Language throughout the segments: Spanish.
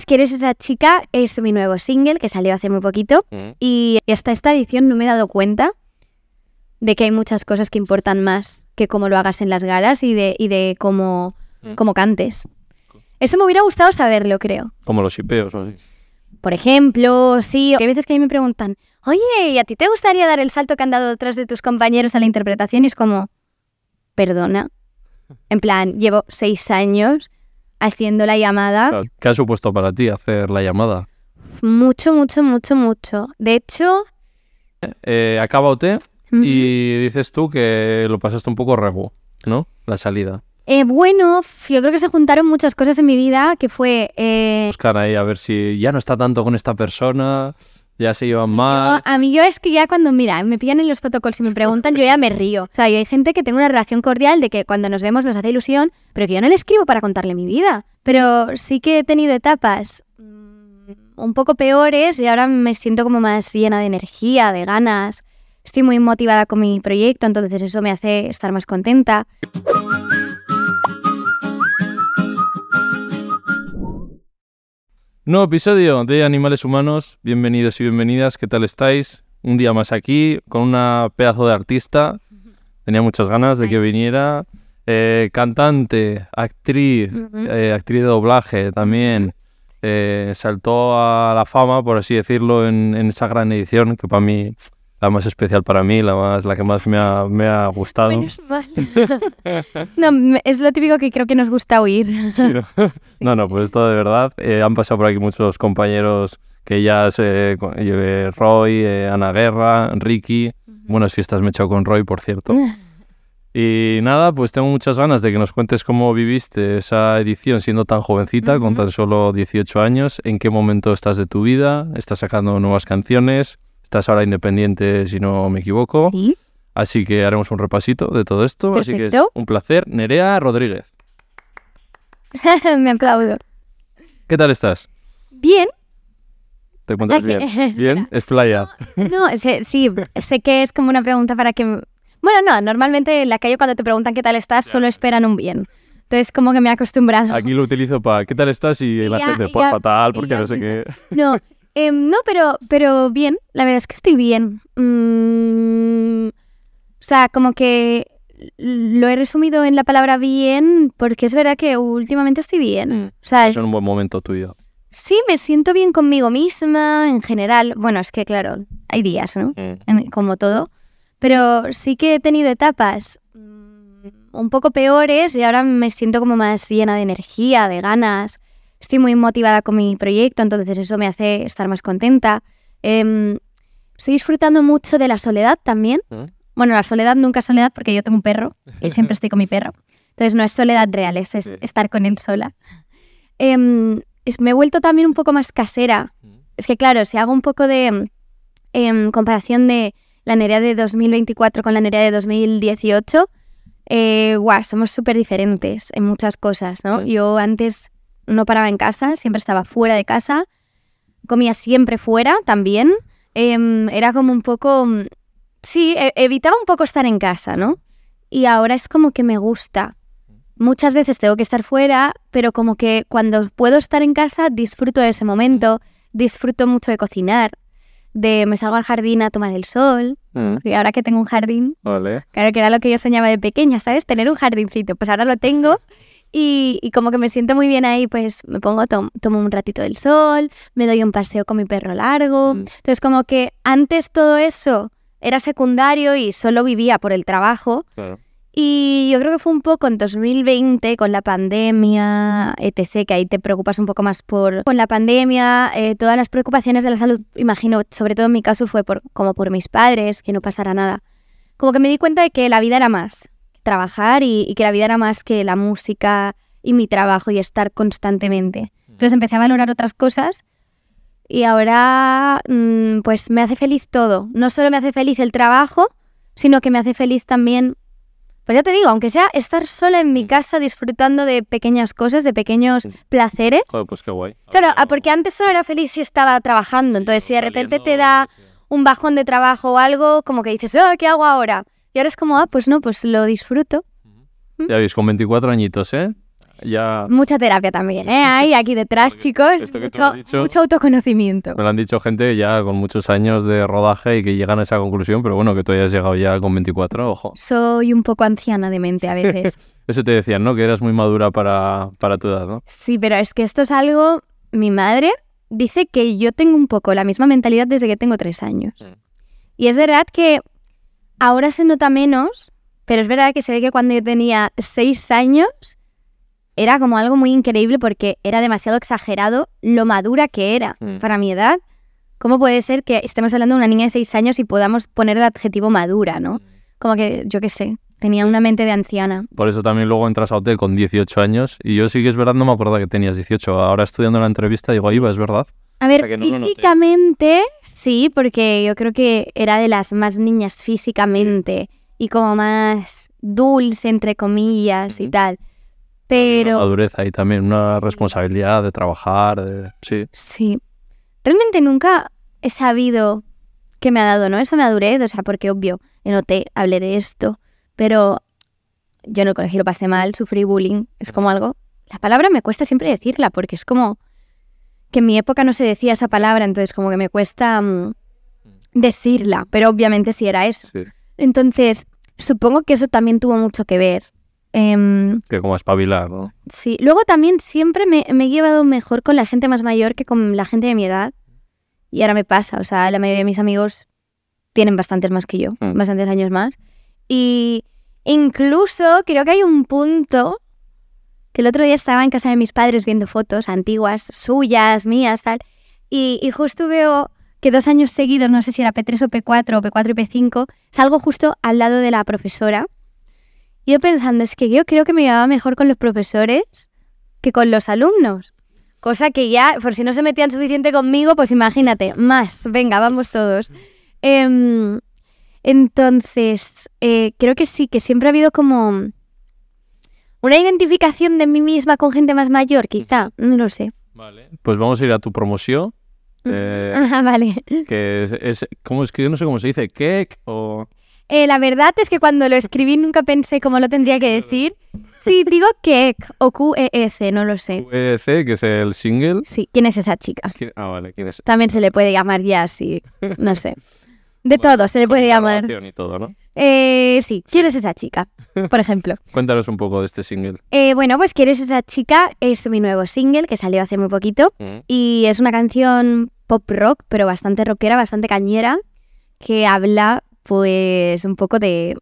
Pues quieres esa chica es mi nuevo single que salió hace muy poquito mm. y hasta esta edición no me he dado cuenta de que hay muchas cosas que importan más que cómo lo hagas en las galas y de, de cómo, mm. cantes. Eso me hubiera gustado saberlo, creo. Como los shipeos o así. Por ejemplo, sí, hay veces que a mí me preguntan, oye, a ti te gustaría dar el salto que han dado otros de tus compañeros a la interpretación? Y es como, perdona. En plan, llevo seis años haciendo la llamada. ¿Qué ha supuesto para ti hacer la llamada? Mucho, mucho, mucho, mucho. De hecho... Eh, acaba OT y dices tú que lo pasaste un poco rego, ¿no? La salida. Eh, bueno, yo creo que se juntaron muchas cosas en mi vida que fue... Eh, Buscar ahí a ver si ya no está tanto con esta persona ya se iban más a mí yo es que ya cuando, mira, me pillan en los protocolos y me preguntan, yo ya me río. O sea, yo hay gente que tengo una relación cordial de que cuando nos vemos nos hace ilusión, pero que yo no le escribo para contarle mi vida. Pero sí que he tenido etapas mm, un poco peores y ahora me siento como más llena de energía, de ganas. Estoy muy motivada con mi proyecto, entonces eso me hace estar más contenta. Nuevo episodio de Animales Humanos. Bienvenidos y bienvenidas. ¿Qué tal estáis? Un día más aquí con una pedazo de artista. Tenía muchas ganas de que viniera. Eh, cantante, actriz, eh, actriz de doblaje también. Eh, saltó a la fama, por así decirlo, en esa gran edición que para mí la más especial para mí, la, más, la que más me ha, gustado. no, es lo típico que creo que nos gusta oír. ¿no? ¿no? pues esto de verdad. Eh, han pasado por aquí muchos compañeros que ya se eh, eh, Roy, Ana Guerra, Ricky. Buenas fiestas me he echado con Roy, por cierto. Y nada, pues tengo muchas ganas de que nos cuentes cómo viviste esa edición siendo tan jovencita, con tan solo 18 años, en qué momento estás de tu vida, estás sacando nuevas canciones, Estás ahora independiente, si no me equivoco. Sí. Así que haremos un repasito de todo esto. Así que un placer. Nerea Rodríguez. me aplaudo. ¿Qué tal estás? Bien. ¿Te encuentras bien? ¿Bien? Es playa. No, sí, sé que es como una pregunta para que... Bueno, no, normalmente en la calle cuando te preguntan qué tal estás solo esperan un bien. Entonces, como que me he acostumbrado. Aquí lo utilizo para qué tal estás y, va a gente, pues fatal, porque no sé qué. No, Em, no, pero, pero bien, la verdad es que estoy bien. Mm, o sea, como que lo he resumido en la palabra bien porque es verdad que últimamente estoy bien. Mm, o sea, es un buen momento tuyo. Sí, me siento bien conmigo misma en general. Bueno, es que claro, hay días, ¿no? Mm. Como todo. Pero sí que he tenido etapas un poco peores y ahora me siento como más llena de energía, de ganas estoy muy motivada con mi proyecto, entonces eso me hace estar más contenta. Em, estoy disfrutando mucho de la soledad también. ¿Ah? Bueno, la soledad nunca es soledad porque yo tengo un perro y siempre estoy con mi perro. Entonces no es soledad real, es, estar con él sola. Em, me he vuelto también un poco más casera. Mm. Es que claro, si hago un poco de em, comparación de la Nerea de 2024 con la Nerea de 2018, eh, somos súper diferentes en muchas cosas, ¿no? Yo antes no paraba en casa, siempre estaba fuera de casa, comía siempre fuera también. Em, era como un poco, mm, sí, e, evitaba un poco estar en casa, ¿no? Y ahora es como que me gusta. Muchas veces tengo que estar fuera, pero como que cuando puedo estar en casa disfruto de ese momento, disfruto mucho de cocinar, de me salgo al jardín a tomar el sol. Y mm. ahora que tengo un jardín, claro que era lo que yo soñaba de pequeña, ¿sabes? Tener un jardincito. Pues ahora lo tengo y, como que me siento muy bien ahí, pues me pongo, tomo un ratito del sol, me doy un paseo con mi perro largo. Mm. Entonces como que antes todo eso era secundario y solo vivía por el trabajo. Y yo creo que fue un poco en 2020, con la pandemia, etc., que ahí te preocupas un poco más por... Con la pandemia, eh, todas las preocupaciones de la salud, imagino, sobre todo en mi caso fue por, como por mis padres, que no pasara nada. Como que me di cuenta de que la vida era más trabajar y, que la vida era más que la música y mi trabajo y estar constantemente. Mm. Entonces empecé a valorar otras cosas y ahora mm, pues me hace feliz todo. No solo me hace feliz el trabajo, sino que me hace feliz también, pues ya te digo, aunque sea estar sola en mi mm. casa disfrutando de pequeñas cosas, de pequeños placeres. pues qué guay. Claro, ah, ah, porque antes solo era feliz si estaba trabajando, entonces si de repente te da un bajón de trabajo o algo, como que dices, oh, ¿qué hago ahora? Y ahora es como, ah, pues no, pues lo disfruto. ¿Mm? Ya veis, con 24 añitos, ¿eh? Ya... Mucha terapia también, ¿eh? Hay aquí detrás, chicos, mucho, autoconocimiento. Me lo han dicho gente ya con muchos años de rodaje y que llegan a esa conclusión, pero bueno, que tú hayas llegado ya con 24, ojo. Soy un poco anciana de mente a veces. Eso te decían, ¿no? Que eras muy madura para, para tu edad, ¿no? Sí, pero es que esto es algo... Mi madre dice que yo tengo un poco la misma mentalidad desde que tengo tres años. Mm. Y es verdad que Ahora se nota menos, pero es verdad que se ve que cuando yo tenía seis años era como algo muy increíble porque era demasiado exagerado lo madura que era mm. para mi edad. ¿Cómo puede ser que estemos hablando de una niña de seis años y podamos poner el adjetivo madura, no? Mm. Como que, yo qué sé, tenía una mente de anciana. Por eso también luego entras a hotel con 18 años y yo sí que es verdad, no me acuerdo que tenías 18. Ahora estudiando la entrevista digo, Iba, es verdad. A ver, físicamente sí, porque yo creo que era de las más niñas físicamente y como más dulce, entre comillas, y tal. Pero... Una dureza y también una responsabilidad de trabajar, de... sí. Sí. Realmente nunca he sabido qué me ha dado, ¿no? Esta madurez, o sea, porque obvio, en OT hablé de esto, pero yo en el colegio lo pasé mal, sufrí bullying, es como algo... La palabra me cuesta siempre decirla porque es como que en mi época no se decía esa palabra, entonces como que me cuesta mm, mm. decirla, pero obviamente sí era eso. Entonces, supongo que eso también tuvo mucho que ver. Em, que como espabilar, ¿no? Sí, luego también siempre me, he llevado mejor con la gente más mayor que con la gente de mi edad. Y ahora me pasa, o sea, la mayoría de mis amigos tienen bastantes más que yo, mm. bastantes años más. Y incluso creo que hay un punto que el otro día estaba en casa de mis padres viendo fotos antiguas, suyas, mías, tal, y, justo veo que dos años seguidos, no sé si era P3 o P4 o P4 y P5, salgo justo al lado de la profesora. yo pensando, es que yo creo que me llevaba mejor con los profesores que con los alumnos. Cosa que ya, por si no se metían suficiente conmigo, pues imagínate, más, venga, vamos todos. Em, entonces, eh, creo que sí, que siempre ha habido como una identificación de mí misma con gente más mayor, quizá, no lo sé. Vale. Pues vamos a ir a tu promoción. Eh, ah, vale. Que es, ¿cómo es no sé cómo se dice? ¿Cake o...? Eh, la verdad es que cuando lo escribí nunca pensé cómo lo tendría que decir. Sí, digo cake o QEC, e no lo sé. QEC, e que es el single. Sí, ¿quién es esa chica? Ah, vale, ¿quién es? También se le puede llamar ya así, no sé. De todo, se le puede llamar. Y todo, ¿no? eh, sí, ¿quién esa chica? Por ejemplo. Cuéntanos un poco de este single. Eh, bueno, pues ¿quieres esa chica? Es mi nuevo single que salió hace muy poquito. Mm. Y es una canción pop rock, pero bastante rockera, bastante cañera, que habla pues un poco de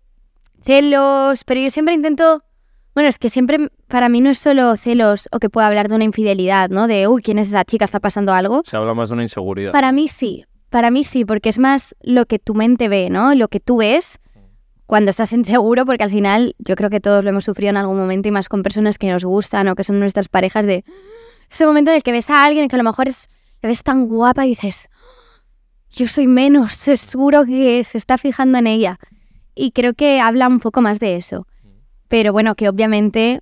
celos, pero yo siempre intento... Bueno, es que siempre para mí no es solo celos o que pueda hablar de una infidelidad, ¿no? De, uy, ¿quién es esa chica? ¿Está pasando algo? Se habla más de una inseguridad. Para mí sí, para mí sí, porque es más lo que tu mente ve, ¿no? Lo que tú ves cuando estás inseguro, porque al final yo creo que todos lo hemos sufrido en algún momento y más con personas que nos gustan o que son nuestras parejas de ese momento en el que ves a alguien que a lo mejor es, ves tan guapa y dices, yo soy menos, seguro que se está fijando en ella. Y creo que habla un poco más de eso. Pero bueno, que obviamente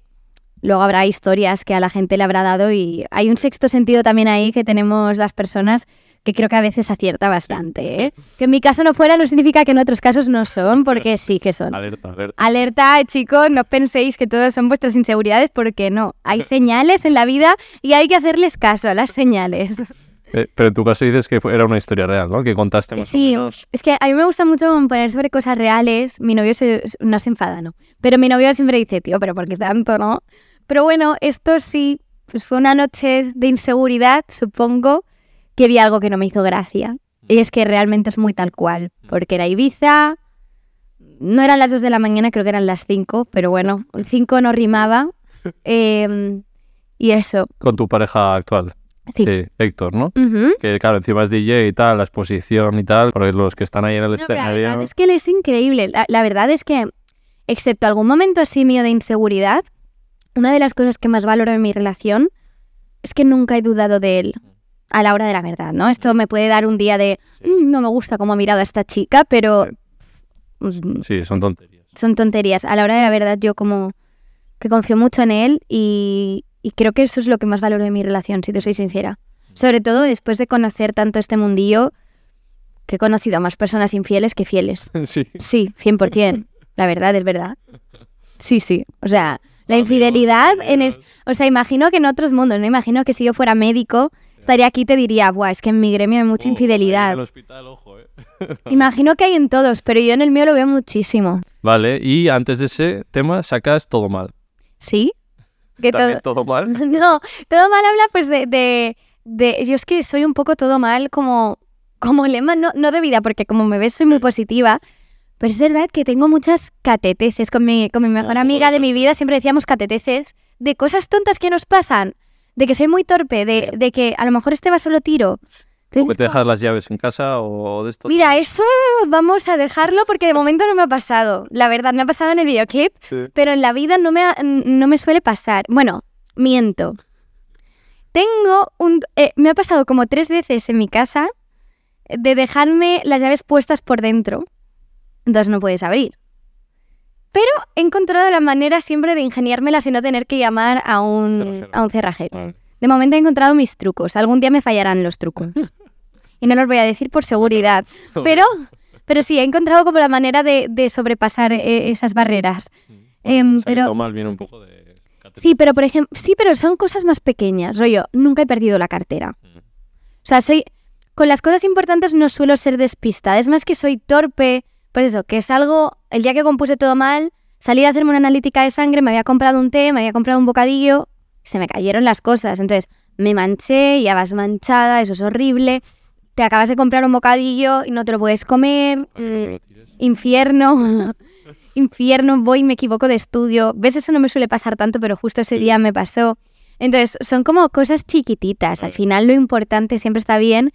luego habrá historias que a la gente le habrá dado y hay un sexto sentido también ahí que tenemos las personas que creo que a veces acierta bastante. ¿eh? Que en mi caso no fuera no significa que en otros casos no son, porque sí que son. Alerta, alerta. Alerta, chicos, no penséis que todos son vuestras inseguridades, porque no. Hay señales en la vida y hay que hacerles caso a las señales. Eh, pero en tu caso dices que era una historia real, ¿no? Que contaste Sí, es que a mí me gusta mucho poner sobre cosas reales. Mi novio no se enfada, ¿no? Pero mi novio siempre dice, tío, pero ¿por qué tanto, no? Pero bueno, esto sí, pues fue una noche de inseguridad, supongo, que vi algo que no me hizo gracia. Mm. Y es que realmente es muy tal cual, mm. porque era Ibiza, no eran las 2 de la mañana, creo que eran las 5, pero bueno, 5 no rimaba. Em, y eso. Con tu pareja actual. Sí. Héctor, ¿no? Que claro, encima es DJ y tal, la exposición y tal, Por los que están ahí en el no, es que él es increíble. la, verdad es que, excepto algún momento así mío de inseguridad, una de las cosas que más valoro en mi relación es que nunca he dudado de él. Mm a la hora de la verdad, ¿no? Esto me puede dar un día de, mm, no me gusta cómo ha mirado a esta chica, pero... Pues, mm, sí, son tonterías. Son tonterías. A la hora de la verdad yo como que confío mucho en él y, creo que eso es lo que más valoro de mi relación, si te soy sincera. Mm. Sobre todo después de conocer tanto este mundillo, que he conocido a más personas infieles que fieles. Sí. Sí, 100%. La verdad es verdad. Sí, sí. O sea, la infidelidad en O sea, imagino que en otros mundos, ¿no? Imagino que si yo fuera médico estaría aquí te diría, Buah, es que en mi gremio hay mucha infidelidad. En el hospital, ojo, eh. Imagino que hay en todos, pero yo en el mío lo veo muchísimo. Vale, y antes de ese tema sacas todo mal. ¿Sí? todo... mal? no, todo mal habla pues de, de, Yo es que soy un poco todo mal como, como lema, no, de vida, porque como me ves soy muy positiva, pero es verdad que tengo muchas cateteces. Con con mi mejor ah, amiga de mi vida siempre decíamos cateteces de cosas tontas que nos pasan de que soy muy torpe, de, de que a lo mejor este va solo tiro. Entonces, o que te dejas las llaves en casa o de esto. Mira, eso vamos a dejarlo porque de momento no me ha pasado. La verdad, me ha pasado en el videoclip, pero en la vida no me, no me suele pasar. Bueno, miento. Tengo un... Eh, me ha pasado como tres veces en mi casa de dejarme las llaves puestas por dentro. Entonces no puedes abrir. Pero he encontrado la manera siempre de ingeniármela sin no tener que llamar a un cerrajero. De momento he encontrado mis trucos. Algún día me fallarán los trucos. y no los voy a decir por seguridad. Pero, pero sí, he encontrado como la manera de, sobrepasar eh, esas barreras. Em, un poco de... Sí, pero por ejemplo, sí, pero son cosas más pequeñas. Rollo, nunca he perdido la cartera. Mm. O sea, soy con las cosas importantes no suelo ser despistada. Es más que soy torpe pues eso, que es algo, el día que compuse todo mal, salí a hacerme una analítica de sangre, me había comprado un té, me había comprado un bocadillo, se me cayeron las cosas. Entonces, me manché, ya vas manchada, eso es horrible. Te acabas de comprar un bocadillo y no te lo puedes comer. Mm, infierno. infierno, voy, me equivoco de estudio. ¿Ves? Eso no me suele pasar tanto, pero justo ese día me pasó. Entonces, son como cosas chiquititas. Al final, lo importante siempre está bien.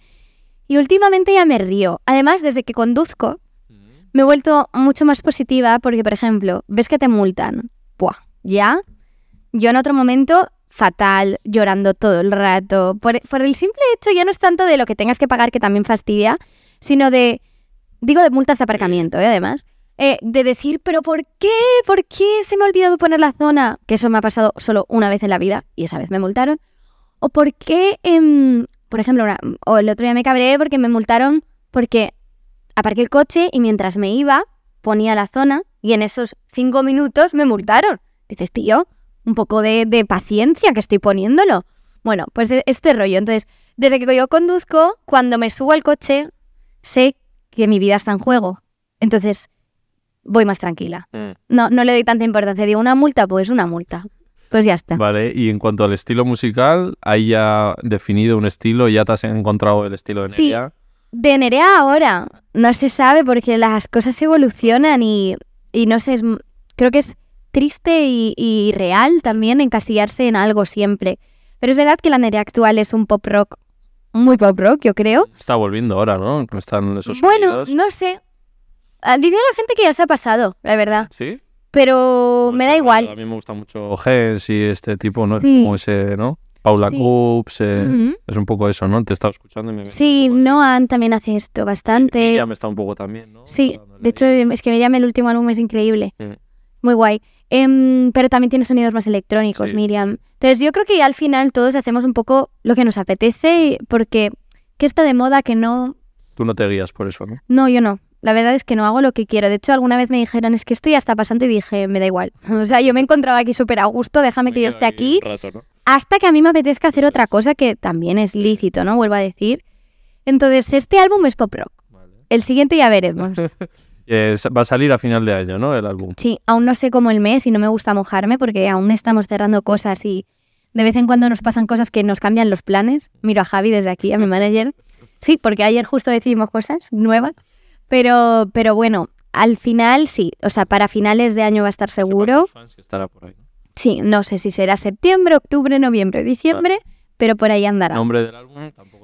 Y últimamente ya me río. Además, desde que conduzco, me he vuelto mucho más positiva porque, por ejemplo, ves que te multan. Buah, ya. Yo en otro momento, fatal, llorando todo el rato. Por, el simple hecho ya no es tanto de lo que tengas que pagar, que también fastidia, sino de, digo, de multas de aparcamiento, ¿eh? además. Eh, de decir, pero ¿por qué? ¿Por qué se me ha olvidado poner la zona? Que eso me ha pasado solo una vez en la vida y esa vez me multaron. O por qué, em, por ejemplo, o el otro día me cabré porque me multaron porque Aparqué el coche y mientras me iba, ponía la zona y en esos cinco minutos me multaron. Dices, tío, un poco de, paciencia que estoy poniéndolo. Bueno, pues e, este rollo. Entonces, desde que yo conduzco, cuando me subo al coche, sé que mi vida está en juego. Entonces, voy más tranquila. Mm. No, no le doy tanta importancia. Digo, una multa, pues una multa. Pues ya está. Vale, y en cuanto al estilo musical, ahí ya definido un estilo, ya te has encontrado el estilo de sí, de Nerea ahora. No se sabe porque las cosas evolucionan y, no sé, creo que es triste y, real también encasillarse en algo siempre. Pero es verdad que la Nerea actual es un pop rock, muy pop rock, yo creo. Está volviendo ahora, ¿no? Están esos bueno, no sé. Ah, Dice la gente que ya se ha pasado, la verdad. ¿Sí? Pero me, da pues igual. A mí me gusta mucho Gens y este tipo, ¿no? Como ese, ¿no? Paula Coops, eh, es un poco eso, ¿no? Te estaba escuchando y me Sí, Noan también hace esto bastante. Miriam está un poco también, ¿no? Sí, de hecho, es que Miriam el último álbum es increíble. Muy guay. Em, pero también tiene sonidos más electrónicos, Miriam. Entonces, yo creo que al final todos hacemos un poco lo que nos apetece, porque ¿qué está de moda que no...? Tú no te guías por eso, ¿no? No, yo no. La verdad es que no hago lo que quiero. De hecho, alguna vez me dijeron, es que esto ya está pasando y dije, me da igual. O sea, yo me encontraba aquí súper a gusto, déjame que yo esté aquí hasta que a mí me apetezca hacer otra cosa que también es lícito, ¿no? Vuelvo a decir. Entonces, este álbum es pop rock. El siguiente ya veremos. va a salir a final de año, ¿no? El álbum. Sí, aún no sé cómo el mes y no me gusta mojarme porque aún estamos cerrando cosas y de vez en cuando nos pasan cosas que nos cambian los planes. Miro a Javi desde aquí, a mi manager. Sí, porque ayer justo decidimos cosas nuevas. Pero, pero bueno, al final sí. O sea, para finales de año va a estar seguro. Fans por ahí. Sí, no sé si será septiembre, octubre, noviembre, diciembre, pero por ahí andará. ¿Nombre del álbum?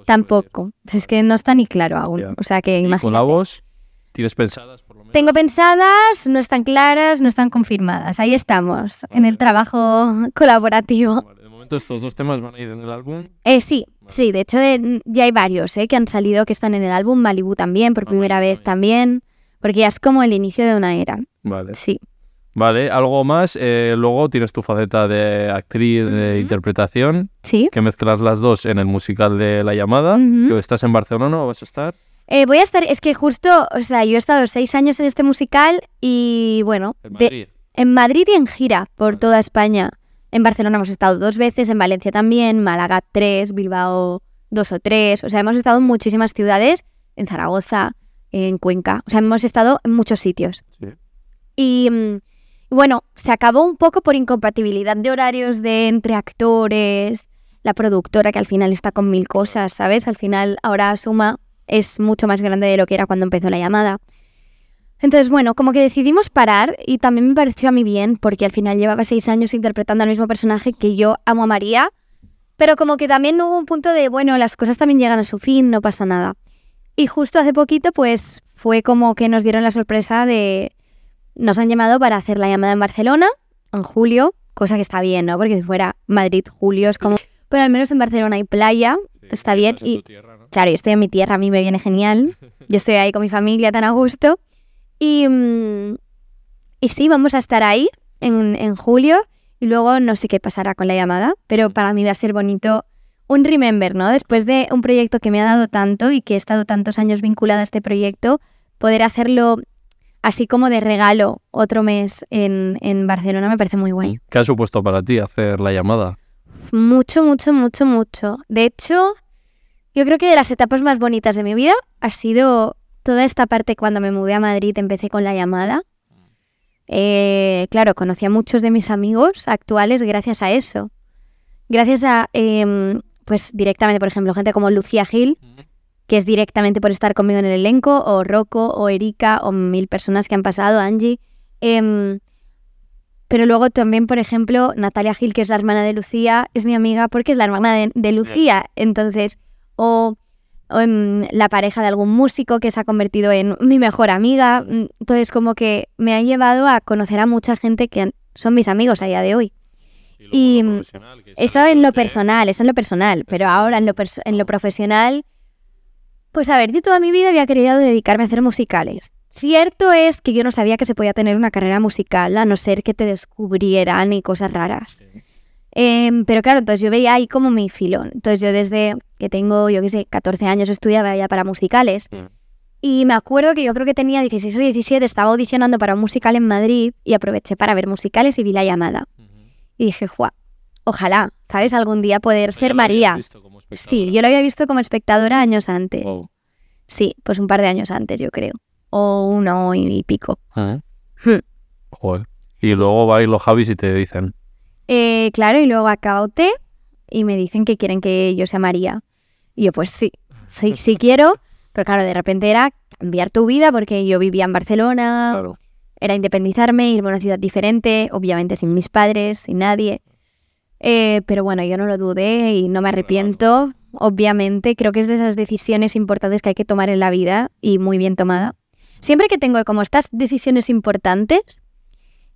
Tampoco. Es que no está ni claro aún. O sea que imagínate. ¿Y con la voz? ¿Tienes pensadas por lo menos? Tengo pensadas, no están claras, no están confirmadas. Ahí estamos, en el trabajo colaborativo. De momento estos dos temas van a ir en el álbum. Eh, sí, sí. De hecho, ya hay varios eh, que han salido que están en el álbum. Malibu también, por ah, primera vez también. Porque ya es como el inicio de una era. Vale. Sí. Vale, algo más. Eh, luego tienes tu faceta de actriz, de interpretación. Sí. Que mezclas las dos en el musical de La Llamada. ¿Estás en Barcelona o vas a estar? Eh, voy a estar, es que justo, o sea, yo he estado seis años en este musical y bueno. En Madrid. en Madrid y en gira por toda España. En Barcelona hemos estado dos veces, en Valencia también, Málaga tres, Bilbao dos o tres. O sea, hemos estado en muchísimas ciudades, en Zaragoza, en Cuenca. O sea, hemos estado en muchos sitios. Sí. Y mm, bueno, se acabó un poco por incompatibilidad de horarios de entre actores, la productora que al final está con mil cosas, ¿sabes? Al final ahora Suma es mucho más grande de lo que era cuando empezó la llamada. Entonces, bueno, como que decidimos parar y también me pareció a mí bien porque al final llevaba seis años interpretando al mismo personaje que yo amo a María, pero como que también hubo un punto de, bueno, las cosas también llegan a su fin, no pasa nada. Y justo hace poquito, pues fue como que nos dieron la sorpresa de nos han llamado para hacer la llamada en Barcelona, en julio, cosa que está bien, ¿no? Porque si fuera Madrid, julio es como... Pero al menos en Barcelona hay playa, está bien. Y claro, yo estoy en mi tierra, a mí me viene genial. Yo estoy ahí con mi familia tan a gusto. Y, mm, y sí, vamos a estar ahí en, en julio. Y luego no sé qué pasará con la llamada, pero mm. para mí va a ser bonito un remember, ¿no? Después de un proyecto que me ha dado tanto y que he estado tantos años vinculada a este proyecto, poder hacerlo así como de regalo otro mes en, en Barcelona me parece muy guay. ¿Qué ha supuesto para ti hacer la llamada? Mucho, mucho, mucho, mucho. De hecho, yo creo que de las etapas más bonitas de mi vida ha sido toda esta parte cuando me mudé a Madrid, empecé con la llamada. Eh, claro, conocí a muchos de mis amigos actuales gracias a eso. Gracias a, em, pues directamente, por ejemplo, gente como Lucía Gil, mm que es directamente por estar conmigo en el elenco, o Rocco, o Erika, o mil personas que han pasado, Angie. Em, pero luego también, por ejemplo, Natalia Gil, que es la hermana de Lucía, es mi amiga porque es la hermana de, Lucía. Entonces, o, em, la pareja de algún músico que se ha convertido en mi mejor amiga. Entonces, como que me ha llevado a conocer a mucha gente que son mis amigos a día de hoy. Y, y eso en lo mm, personal, eso en lo personal. Pero ahora en lo, en lo profesional pues a ver, yo toda mi vida había querido dedicarme a hacer musicales. Cierto es que yo no sabía que se podía tener una carrera musical a no ser que te descubrieran y cosas raras. Em, pero claro, entonces yo veía ahí como mi filón. Entonces yo desde que tengo, yo qué sé, 14 años estudiaba ya para musicales. Mm. Y me acuerdo que yo creo que tenía 16 o 17, estaba audicionando para un musical en Madrid y aproveché para ver musicales y vi la llamada. Y dije, ¡juá! Ojalá, ¿sabes? Algún día poder pues ser María. Sí, yo lo había visto como espectadora años antes. Sí, pues un par de años antes, yo creo. O uno y pico. Hmm. Y luego va ir los Javis y te dicen. Eh, claro, y luego va y me dicen que quieren que yo sea María. Y yo, pues sí, sí, sí quiero. Pero claro, de repente era cambiar tu vida porque yo vivía en Barcelona. Era independizarme, irme a una ciudad diferente, obviamente sin mis padres, sin nadie. Eh, pero bueno, yo no lo dudé y no me arrepiento. Obviamente, creo que es de esas decisiones importantes que hay que tomar en la vida y muy bien tomada. Siempre que tengo como estas decisiones importantes,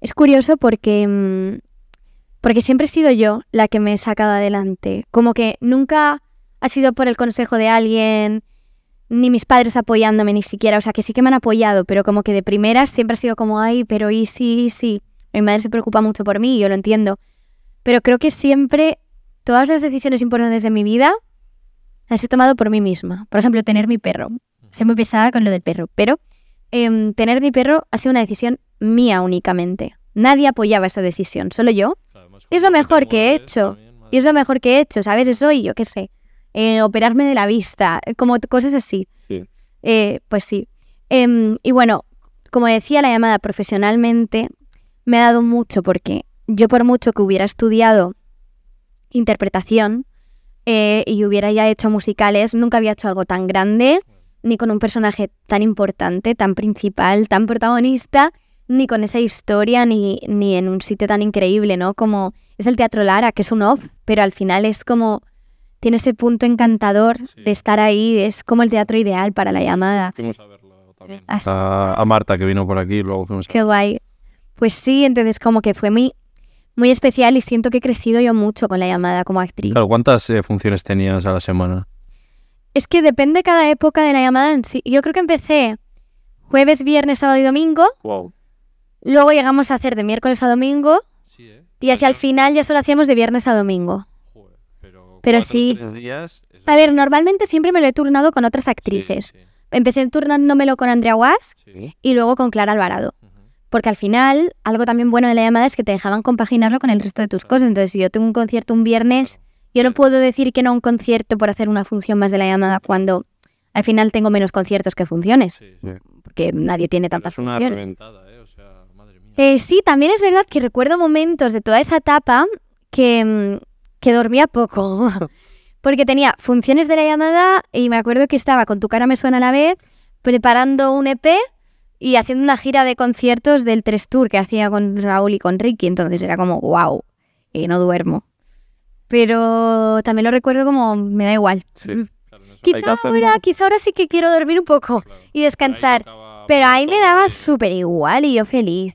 es curioso porque, mm, porque siempre he sido yo la que me he sacado adelante. Como que nunca ha sido por el consejo de alguien, ni mis padres apoyándome ni siquiera. O sea, que sí que me han apoyado, pero como que de primeras siempre ha sido como, ay, pero y sí, sí. Mi madre se preocupa mucho por mí yo lo entiendo pero creo que siempre todas las decisiones importantes de mi vida las he tomado por mí misma. Por ejemplo, tener mi perro. Soy muy pesada con lo del perro, pero em, tener mi perro ha sido una decisión mía únicamente. Nadie apoyaba esa decisión, solo yo. y es lo mejor que he hecho. y es lo mejor que he hecho, ¿sabes? Eso y yo qué sé. Eh, operarme de la vista, eh, como cosas así. Eh, pues sí. Em, y bueno, como decía, la llamada profesionalmente me ha dado mucho porque yo por mucho que hubiera estudiado interpretación eh, y hubiera ya hecho musicales, nunca había hecho algo tan grande, ni con un personaje tan importante, tan principal, tan protagonista, ni con esa historia, ni, ni en un sitio tan increíble, ¿no? Como es el Teatro Lara, que es un off, pero al final es como tiene ese punto encantador de estar ahí, es como el teatro ideal para la llamada. a verlo también. a, Marta que vino por aquí, luego fuimos. Qué guay. Pues sí, entonces como que fue mi muy especial y siento que he crecido yo mucho con la llamada como actriz. Claro, ¿cuántas eh, funciones tenías a la semana? Es que depende cada época de la llamada en sí. Yo creo que empecé jueves, viernes, sábado y domingo. Wow. Luego llegamos a hacer de miércoles a domingo. Sí, ¿eh? Y hacia el final ya solo hacíamos de viernes a domingo. pero, sí. a ver, normalmente siempre me lo he turnado con otras actrices. Empecé turnándomelo con Andrea Wass y luego con Clara Alvarado. Porque al final, algo también bueno de la llamada es que te dejaban compaginarlo con el resto de tus cosas. Entonces, si yo tengo un concierto un viernes, yo no puedo decir que no a un concierto por hacer una función más de la llamada cuando al final tengo menos conciertos que funciones. Porque nadie tiene tantas funciones. es ¿eh? ¿eh? sí, también es verdad que recuerdo momentos de toda esa etapa que, mm, que dormía poco. porque tenía funciones de la llamada y me acuerdo que estaba con tu cara me suena a la vez preparando un EP y haciendo una gira de conciertos del Tres Tour que hacía con Raúl y con Ricky, entonces era como, wow, y eh, no duermo. Pero también lo recuerdo como, me da igual. Sí, mm. quizá, ahora, quizá ahora sí que quiero dormir un poco y descansar, pero ahí me daba súper igual y yo feliz.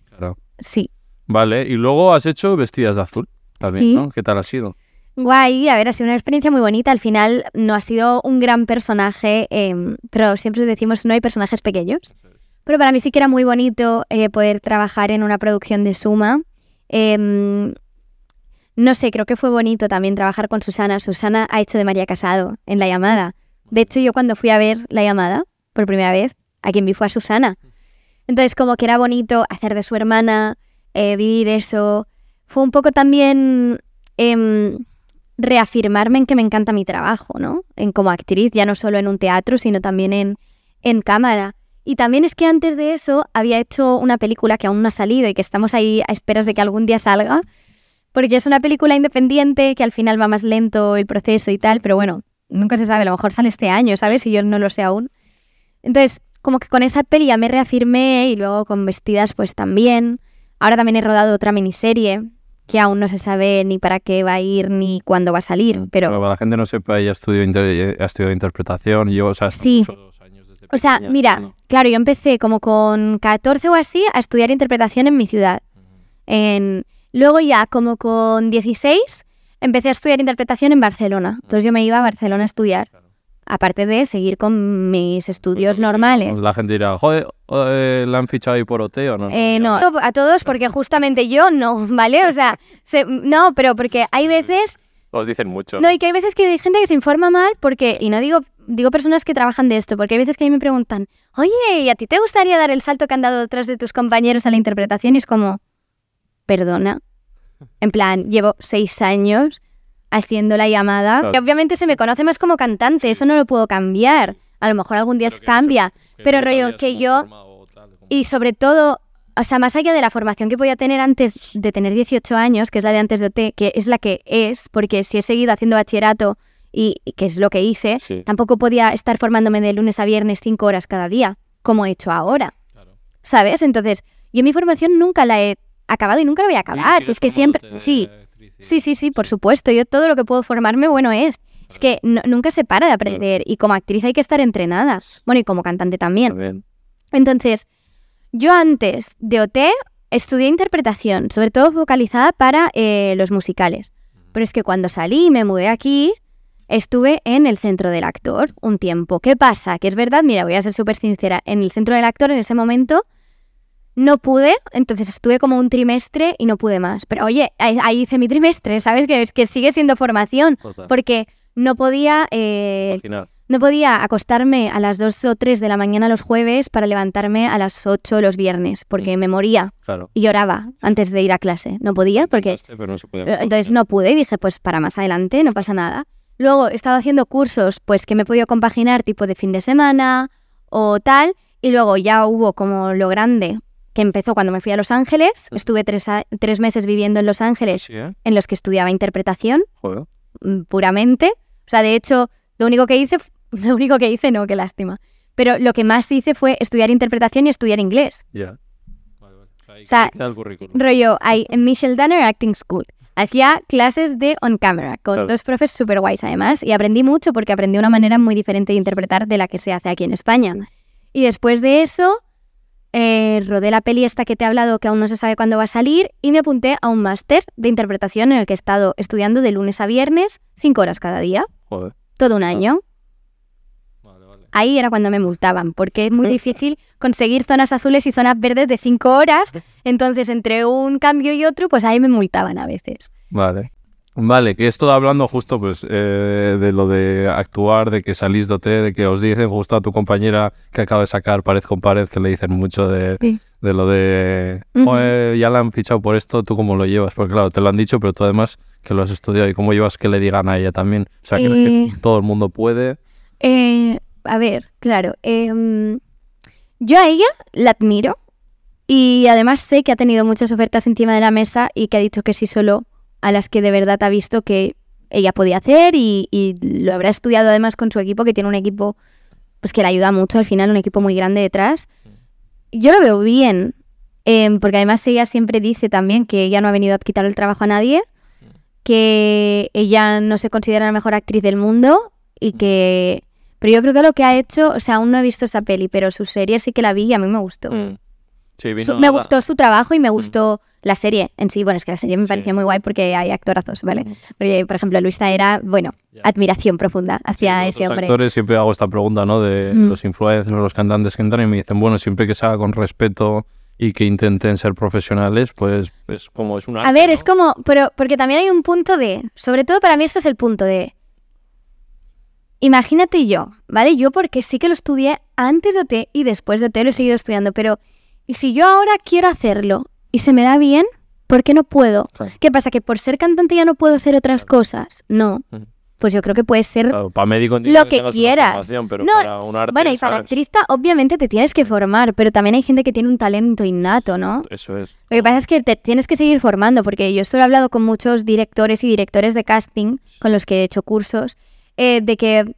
Sí. Vale, y luego has hecho vestidas de azul también, ¿no? ¿Qué tal ha sido? Guay, a ver, ha sido una experiencia muy bonita. Al final no ha sido un gran personaje, em, pero siempre decimos no hay personajes pequeños. Pero para mí sí que era muy bonito eh, poder trabajar en una producción de Suma. Em, no sé, creo que fue bonito también trabajar con Susana. Susana ha hecho de María Casado en La Llamada. De hecho, yo cuando fui a ver La Llamada por primera vez, a quien vi fue a Susana. Entonces, como que era bonito hacer de su hermana, eh, vivir eso. Fue un poco también em, reafirmarme en que me encanta mi trabajo, ¿no? En como actriz, ya no solo en un teatro, sino también en, en cámara. Y también es que antes de eso había hecho una película que aún no ha salido y que estamos ahí a esperas de que algún día salga, porque es una película independiente que al final va más lento el proceso y tal, pero bueno, nunca se sabe, a lo mejor sale este año, ¿sabes? Y yo no lo sé aún. Entonces, como que con esa peli ya me reafirmé y luego con Vestidas pues también. Ahora también he rodado otra miniserie que aún no se sabe ni para qué va a ir ni cuándo va a salir, pero... la gente no sepa, ella ha estudiado interpretación, yo, o sea, sí o sea, mira, claro, yo empecé como con 14 o así a estudiar interpretación en mi ciudad. luego ya como con 16 empecé a estudiar interpretación en Barcelona. Entonces yo me iba a Barcelona a estudiar. Aparte de seguir con mis pues estudios normales. Pues, la gente dirá, joder, eh, ¿la han fichado ahí por OT o no? Eh, no, a todos porque justamente yo no, ¿vale? O sea, no, pero porque hay veces dicen mucho. No, y que hay veces que hay gente que se informa mal porque, y no digo, digo personas que trabajan de esto, porque hay veces que a mí me preguntan, oye, a ti te gustaría dar el salto que han dado otros de tus compañeros a la interpretación? Y es como, perdona. En plan, llevo seis años haciendo la llamada. obviamente se me conoce más como cantante, eso no lo puedo cambiar. A lo mejor algún día cambia, pero rollo que yo... Y sobre todo o sea, más allá de la formación que podía tener antes de tener 18 años, que es la de antes de OT, que es la que es, porque si he seguido haciendo bachillerato y, que es lo que hice, tampoco podía estar formándome de lunes a viernes cinco horas cada día, como he hecho ahora. ¿Sabes? Entonces, yo mi formación nunca la he acabado y nunca la voy a acabar. es que siempre... Sí. sí, sí, sí, por supuesto. Yo todo lo que puedo formarme, bueno, es. Es que nunca se para de aprender y como actriz hay que estar entrenadas. Bueno, y como cantante también. también. Entonces, yo antes de OT estudié interpretación, sobre todo focalizada para eh, los musicales. Mm. Pero es que cuando salí y me mudé aquí, estuve en el centro del actor un tiempo. ¿Qué pasa? Que es verdad, mira, voy a ser súper sincera, en el centro del actor en ese momento no pude, entonces estuve como un trimestre y no pude más. Pero oye, ahí, hice mi trimestre, ¿sabes? Que, es que sigue siendo formación, porque no podía... Eh, no podía acostarme a las 2 o 3 de la mañana los jueves para levantarme a las 8 los viernes, porque me moría y lloraba antes de ir a clase. No podía porque... no eh, entonces no pude y dije, pues para más adelante, no pasa nada. Luego estaba haciendo cursos pues que me he podido compaginar tipo de fin de semana o tal. Y luego ya hubo como lo grande, que empezó cuando me fui a Los Ángeles. Estuve tres, meses viviendo en Los Ángeles, eh? en los que estudiaba interpretación, mm, puramente. O sea, de hecho, lo único que hice Lo único que hice, no, qué lástima. Pero lo que más hice fue estudiar interpretación y estudiar inglés. Ya. o sea, rollo, hay en Michelle Danner Acting School. Hacía clases de on camera con dos profes super guays además y aprendí mucho porque aprendí una manera muy diferente de interpretar de la que se hace aquí en España. Y después de eso, eh, rodé la peli esta que te he hablado que aún no se sabe cuándo va a salir y me apunté a un máster de interpretación en el que he estado estudiando de lunes a viernes, cinco horas cada día, todo un año. Ahí era cuando me multaban, porque es muy difícil conseguir zonas azules y zonas verdes de cinco horas. Entonces, entre un cambio y otro, pues ahí me multaban a veces. Vale. Vale, que esto hablando justo pues eh, de lo de actuar, de que salís de OT, de que os dicen justo a tu compañera que acaba de sacar pared con pared, que le dicen mucho de, lo de, ya la han fichado por esto, ¿tú cómo lo llevas? Porque claro, te lo han dicho, pero tú además que lo has estudiado y cómo llevas que le digan a ella también. O sea, ¿crees que eh. todo el mundo puede? Eh, a ver, claro. Em, yo a ella la admiro y además sé que ha tenido muchas ofertas encima de la mesa y que ha dicho que sí solo a las que de verdad ha visto que ella podía hacer y, lo habrá estudiado además con su equipo, que tiene un equipo pues que le ayuda mucho al final, un equipo muy grande detrás. Yo lo veo bien, em, porque además ella siempre dice también que ella no ha venido a quitar el trabajo a nadie, que ella no se considera la mejor actriz del mundo y mm. que pero yo creo que lo que ha hecho, o sea, aún no he visto esta peli, pero su serie sí que la vi y a mí me gustó. Mm. Sí, me gustó su trabajo y me mm. gustó la serie en sí. Bueno, es que la serie me pareció muy guay porque hay actorazos, ¿vale? Mm. Porque, por ejemplo, Luisa era, bueno, admiración profunda hacia ese hombre. actores siempre hago esta pregunta, ¿no? De los influencers, los cantantes que entran y me dicen, bueno, siempre que se haga con respeto y que intenten ser profesionales, pues es como es una... A ver, es como, pero porque también hay un punto de, sobre todo para mí esto es el punto de, Imagínate yo, ¿vale? Yo porque sí que lo estudié antes de OT y después de OT lo he seguido estudiando, pero si yo ahora quiero hacerlo y se me da bien, ¿por qué no puedo? ¿Qué pasa? ¿Que por ser cantante ya no puedo ser otras cosas? No. Pues yo creo que puedes ser para médico lo que, quieras. bueno, y para actriz obviamente te tienes que formar, pero también hay gente que tiene un talento innato, ¿no? Eso es. Lo que pasa es que te tienes que seguir formando, porque yo esto lo he hablado con muchos directores y directores de casting con los que he hecho cursos. Eh, de que,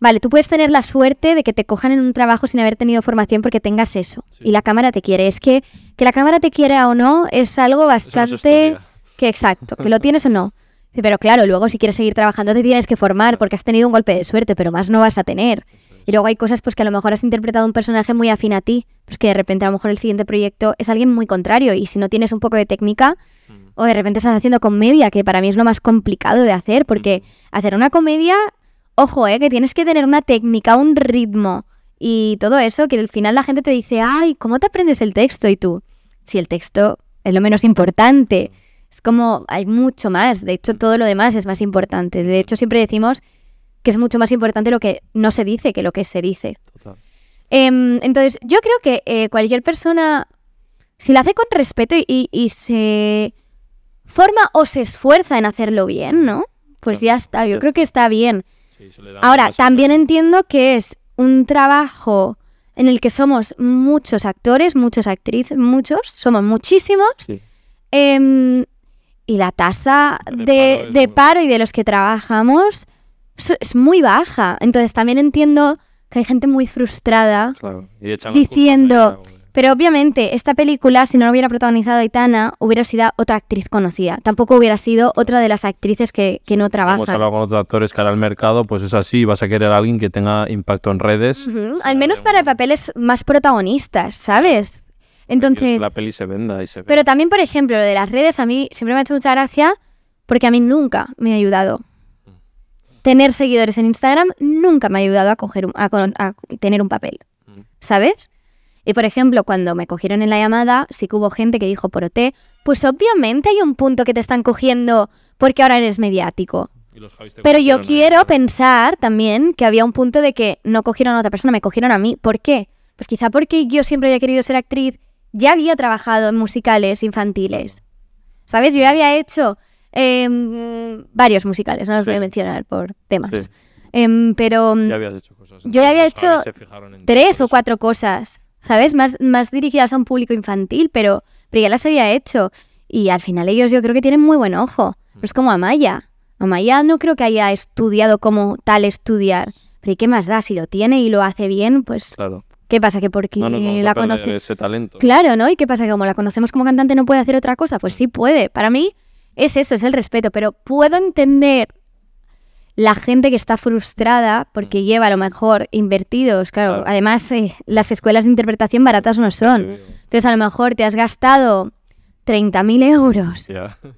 vale, tú puedes tener la suerte de que te cojan en un trabajo sin haber tenido formación porque tengas eso y la cámara te quiere. Es que que la cámara te quiera o no es algo bastante... que exacto, que lo tienes o no. Pero claro, luego si quieres seguir trabajando te tienes que formar porque has tenido un golpe de suerte, pero más no vas a tener. Y luego hay cosas pues que a lo mejor has interpretado un personaje muy afín a ti, pues que de repente a lo mejor el siguiente proyecto es alguien muy contrario y si no tienes un poco de técnica mm. o de repente estás haciendo comedia, que para mí es lo más complicado de hacer porque mm. hacer una comedia, ojo, eh, que tienes que tener una técnica, un ritmo y todo eso, que al final la gente te dice, "Ay, ¿cómo te aprendes el texto?" y tú, si el texto es lo menos importante. Mm. Es como hay mucho más, de hecho todo lo demás es más importante. De hecho siempre decimos que es mucho más importante lo que no se dice que lo que se dice. Em, entonces, yo creo que eh, cualquier persona, si la hace con respeto y, se forma o se esfuerza en hacerlo bien, ¿no? Pues ya está, yo creo que está bien. Ahora, también entiendo que es un trabajo en el que somos muchos actores, muchas actrices, muchos, somos muchísimos. Em, y la tasa de paro y de los que trabajamos es muy baja. Entonces también entiendo que hay gente muy frustrada diciendo, pero obviamente esta película, si no la hubiera protagonizado Aitana, hubiera sido otra actriz conocida. Tampoco hubiera sido otra de las actrices que, que no trabaja. Como hablado con otros actores cara al mercado, pues es así, vas a querer a alguien que tenga impacto en redes. Al menos para papeles más protagonistas, ¿sabes? Entonces, la peli se venda. Pero también, por ejemplo, lo de las redes a mí siempre me ha hecho mucha gracia porque a mí nunca me ha ayudado tener seguidores en Instagram nunca me ha ayudado a, a, tener un papel, mm. ¿sabes? Y por ejemplo, cuando me cogieron en la llamada, sí que hubo gente que dijo por OT, pues obviamente hay un punto que te están cogiendo porque ahora eres mediático. Pero yo quiero pensar también que había un punto de que no cogieron a otra persona, me cogieron a mí. ¿Por qué? Pues quizá porque yo siempre había querido ser actriz, ya había trabajado en musicales infantiles. ¿Sabes? Yo ya había hecho Em, varios musicales, no los voy a mencionar por temas. Em, pero mm, Yo ya había hecho tres o cuatro cosas, ¿sabes? Más, más dirigidas a un público infantil, pero, pero ya las había hecho. Y al final ellos yo creo que tienen muy buen ojo. Mm. es como Amaya. Amaya no creo que haya estudiado como tal estudiar. Pero ¿y qué más da? Si lo tiene y lo hace bien, pues... ¿Qué pasa? Que porque la conoces Claro, ¿no? ¿Y qué pasa? Que como la conocemos como cantante no puede hacer otra cosa. Pues mm. sí puede. Para mí, es eso, es el respeto, pero puedo entender la gente que está frustrada porque mm. lleva a lo mejor invertidos, claro, además eh, las escuelas de interpretación baratas no son. Entonces a lo mejor te has gastado 30.000 euros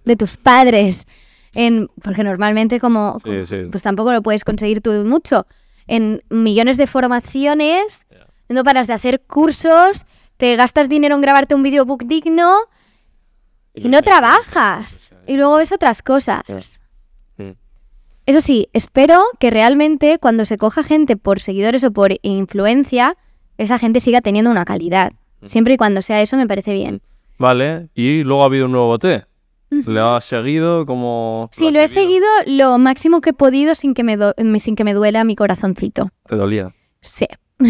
de tus padres en, porque normalmente como, pues tampoco lo puedes conseguir tú mucho, en millones de formaciones, no paras de hacer cursos, te gastas dinero en grabarte un videobook digno y no trabajas. Y luego ves otras cosas. Mm. Eso sí, espero que realmente cuando se coja gente por seguidores o por influencia, esa gente siga teniendo una calidad. Mm. Siempre y cuando sea eso me parece bien. Mm. Vale, y luego ha habido un nuevo bote. ¿Le has seguido como...? Sí, lo, he seguido lo máximo que he podido sin que me, sin que me duela mi corazoncito. ¿Te dolía? Sí.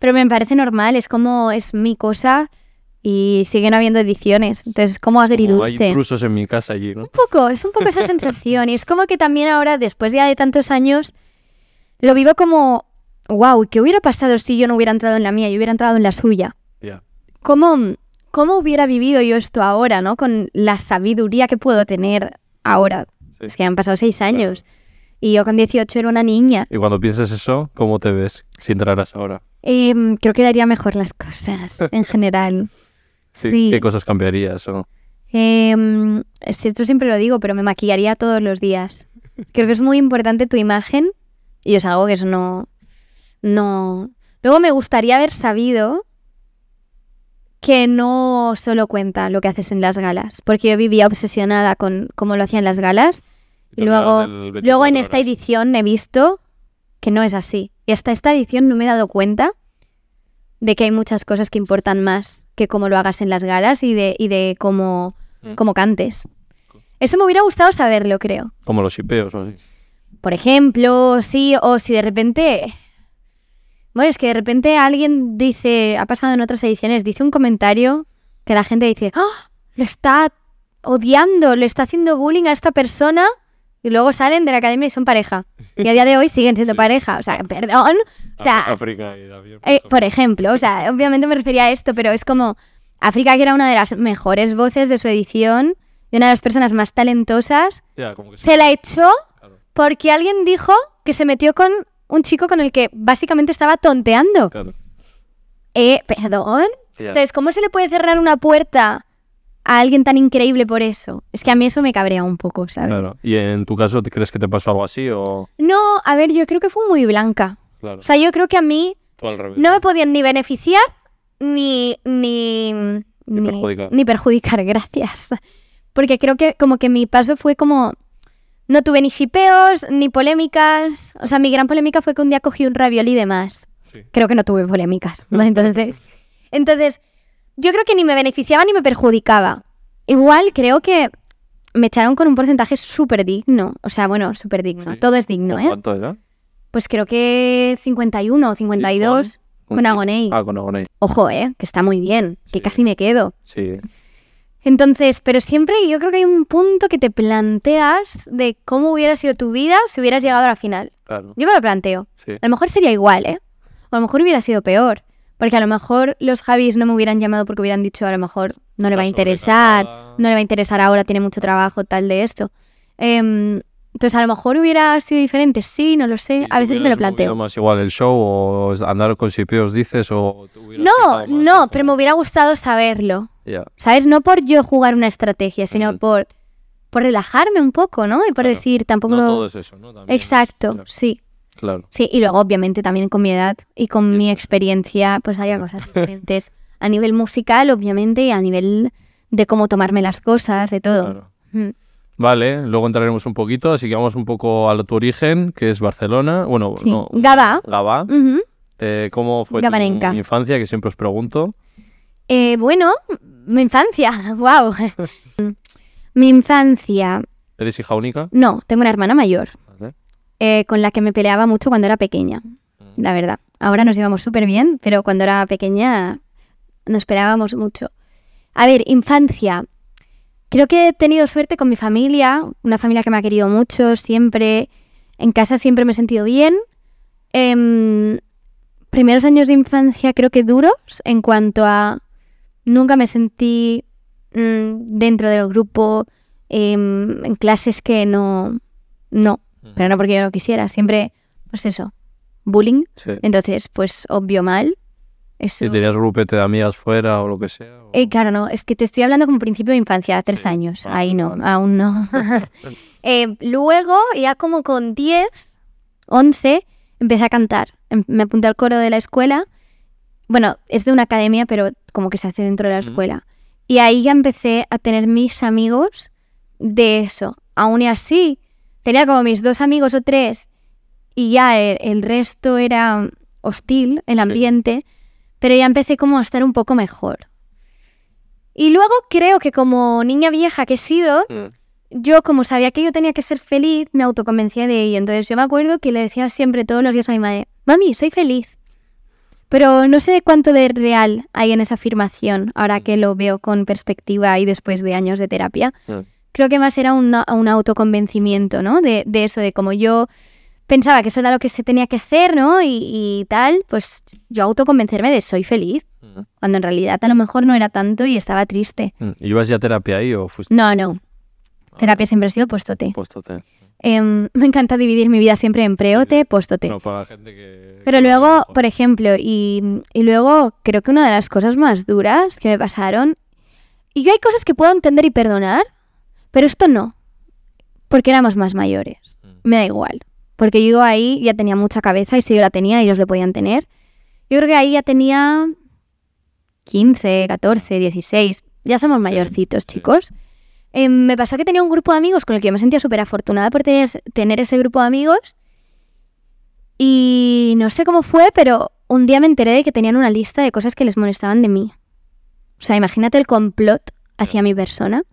Pero me parece normal, es como es mi cosa y siguen habiendo ediciones. Entonces es como agridulce. Como hay en mi casa allí, ¿no? Un poco, es un poco esa sensación. Y es como que también ahora, después ya de tantos años, lo vivo como, wow, ¿qué hubiera pasado si yo no hubiera entrado en la mía, y hubiera entrado en la suya? ¿Cómo, ¿Cómo hubiera vivido yo esto ahora, no? Con la sabiduría que puedo tener ahora. Es que han pasado seis años. Y yo con 18 era una niña. Y cuando piensas eso, ¿cómo te ves si entraras ahora? Em, creo que daría mejor las cosas en general. ¿Qué cosas cambiarías? O... Em, esto siempre lo digo, pero me maquillaría todos los días. Creo que es muy importante tu imagen y es algo que eso no... no... Luego me gustaría haber sabido que no solo cuenta lo que haces en las galas, porque yo vivía obsesionada con cómo lo hacían las galas. Y, luego, luego en esta edición he visto que no es así. Y hasta esta edición no me he dado cuenta de que hay muchas cosas que importan más que cómo lo hagas en las galas y de, y de cómo, mm. cantes. Eso me hubiera gustado saberlo, creo. Como los shipeos o así. Por ejemplo, sí, o si de repente. Bueno, es que de repente alguien dice, ha pasado en otras ediciones, dice un comentario que la gente dice, ¡Ah! Lo está odiando, le está haciendo bullying a esta persona y luego salen de la academia y son pareja. Y a día de hoy siguen siendo pareja. O sea, perdón. O sea, África eh, por, ejemplo, o sea, obviamente me refería a esto, pero es como África, que era una de las mejores voces de su edición y una de las personas más talentosas, se la echó porque alguien dijo que se metió con un chico con el que básicamente estaba tonteando. Claro. Eh, perdón. Entonces, ¿cómo se le puede cerrar una puerta a alguien tan increíble por eso. Es que a mí eso me cabrea un poco, ¿sabes? Claro. ¿Y en tu caso, crees que te pasó algo así o...? No, a ver, yo creo que fue muy blanca. Claro. O sea, yo creo que a mí no me podían ni beneficiar ni ni, ni, perjudicar. gracias. Porque creo que como que mi paso fue como... No tuve ni shipeos, ni polémicas. O sea, mi gran polémica fue que un día cogí un ravioli de más. Sí. Creo que no tuve polémicas. Entonces, entonces yo creo que ni me beneficiaba ni me perjudicaba. Igual creo que me echaron con un porcentaje súper digno. O sea, bueno, súper digno. Todo es digno, ¿eh? ¿Cuánto era? Pues creo que 51 o 52 con, Agonei. Ah, con Agonei. Ojo, ¿eh? Que está muy bien, que casi me quedo. Sí. Entonces, pero siempre yo creo que hay un punto que te planteas de cómo hubiera sido tu vida si hubieras llegado a la final. Claro. Yo me lo planteo. A lo mejor sería igual, ¿eh? O a lo mejor hubiera sido peor. Porque a lo mejor los Javis no me hubieran llamado porque hubieran dicho, a lo mejor no le va a interesar, no le va a interesar ahora, tiene mucho trabajo, tal de esto. Em, entonces, a lo mejor hubiera sido diferente, sí, no lo sé, a veces me lo planteo. más igual el show o andar con sipios, dices? O no, no, pero me hubiera gustado saberlo. ¿Sabes? No por yo jugar una estrategia, sino por, por relajarme un poco, ¿no? Y por decir, tampoco... No todo es eso, ¿no? Exacto, sí. Sí, y luego obviamente también con mi edad y con mi experiencia, pues haría cosas diferentes. a nivel musical, obviamente, y a nivel de cómo tomarme las cosas, de todo. Mm. Vale, luego entraremos un poquito, así que vamos un poco a tu origen, que es Barcelona. Bueno, sí. no, eh, ¿Cómo fue tu infancia? Que siempre os pregunto. Eh, bueno, mi infancia, wow. mi infancia. ¿Eres hija única? No, tengo una hermana mayor. Ah. Eh, con la que me peleaba mucho cuando era pequeña, mm. la verdad. Ahora nos llevamos súper bien, pero cuando era pequeña nos peleábamos mucho. A ver, infancia. Creo que he tenido suerte con mi familia, una familia que me ha querido mucho, siempre. En casa siempre me he sentido bien. Em, primeros años de infancia creo que duros en cuanto a nunca me sentí mm, dentro del grupo, em, en clases que no, no, pero no porque yo no quisiera, siempre, pues eso, bullying. Entonces, pues obvio mal. Eso... tenías grupete de amigas fuera o lo que sea. Eh, claro, no, es que te estoy hablando como principio de infancia, tres años, ahí no, aún no. Eh, luego, ya como con 10, 11, empecé a cantar. Em, me apunté al coro de la escuela. Bueno, es de una academia, pero como que se hace dentro de la escuela. Y ahí ya empecé a tener mis amigos de eso. Aún y así, tenía como mis dos amigos o tres y ya el, resto era hostil, el ambiente, pero ya empecé como a estar un poco mejor. Y luego creo que como niña vieja que he sido, mm. yo como sabía que yo tenía que ser feliz, me autoconvencía de ello. Entonces yo me acuerdo que le decía siempre todos los días a mi madre, mami, soy feliz. Pero no sé cuánto de real hay en esa afirmación, ahora mm. que lo veo con perspectiva y después de años de terapia. Mm creo que más era un, autoconvencimiento, ¿no? De, eso, de como yo pensaba que eso era lo que se tenía que hacer, ¿no? Y, tal, pues yo autoconvencerme de soy feliz, mm. cuando en realidad a lo mejor no era tanto y estaba triste. Mm. ¿Y ¿Ibas ya a terapia ahí o fuiste? No, no. Ah, terapia siempre ha sido postote. Postote. Em, me encanta dividir mi vida siempre en preote, postote. No, Pero luego, por ejemplo, y luego creo que una de las cosas más duras que me pasaron, y yo hay cosas que puedo entender y perdonar, pero esto no, porque éramos más mayores. Mm. Me da igual, porque yo ahí ya tenía mucha cabeza y si yo la tenía, ellos lo podían tener. Yo creo que ahí ya tenía 15, 14, 16. Ya somos mayorcitos, chicos. Eh, me pasó que tenía un grupo de amigos con el que me sentía súper afortunada por tener, tener ese grupo de amigos. Y no sé cómo fue, pero un día me enteré de que tenían una lista de cosas que les molestaban de mí. O sea, imagínate el complot hacia mi persona.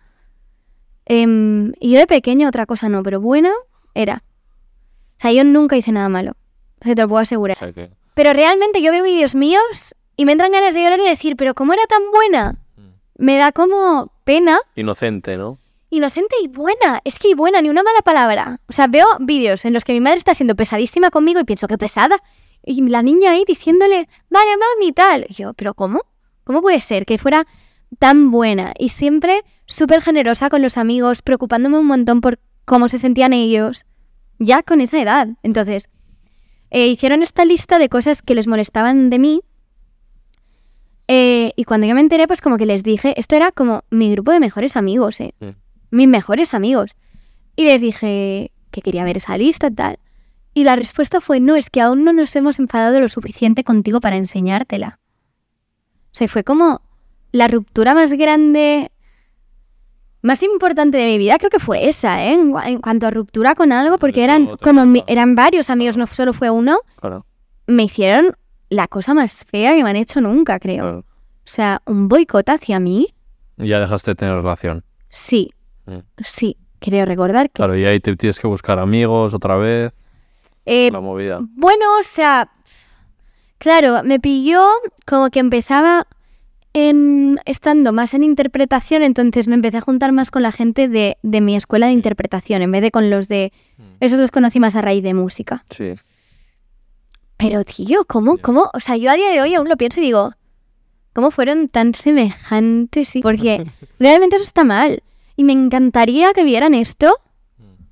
Em, y yo de pequeña, otra cosa no, pero buena era. O sea, yo nunca hice nada malo. se te lo puedo asegurar. Pero realmente yo veo vídeos míos y me entran ganas de llorar y decir, pero ¿cómo era tan buena? Mm. Me da como pena. Inocente, ¿no? Inocente y buena. Es que y buena, ni una mala palabra. O sea, veo vídeos en los que mi madre está siendo pesadísima conmigo y pienso, qué pesada. Y la niña ahí diciéndole, vale, mami, tal. Y yo, ¿pero cómo? ¿Cómo puede ser que fuera tan buena y siempre súper generosa con los amigos, preocupándome un montón por cómo se sentían ellos, ya con esa edad. Entonces, eh, hicieron esta lista de cosas que les molestaban de mí. Eh, y cuando yo me enteré, pues como que les dije, esto era como mi grupo de mejores amigos, eh. Mm. Mis mejores amigos. Y les dije que quería ver esa lista y tal. Y la respuesta fue, no, es que aún no nos hemos enfadado lo suficiente contigo para enseñártela. O sea, fue como, la ruptura más grande, más importante de mi vida creo que fue esa, ¿eh? En, cuanto a ruptura con algo, porque eran, como eran varios amigos, no solo fue uno. Me hicieron la cosa más fea que me han hecho nunca, creo. O sea, un boicot hacia mí. ¿Ya dejaste de tener relación? Sí. Mm. Sí, creo recordar que. Claro, y ahí te tienes que buscar amigos otra vez. Eh, la movida. Bueno, o sea. Claro, me pilló como que empezaba estando más en interpretación, entonces me empecé a juntar más con la gente de, mi escuela de interpretación, en vez de con los de... Mm. Esos los conocí más a raíz de música. Sí. Pero tío, ¿cómo? ¿Cómo? O sea, yo a día de hoy aún lo pienso y digo, ¿cómo fueron tan semejantes? porque realmente eso está mal. Y me encantaría que vieran esto mm.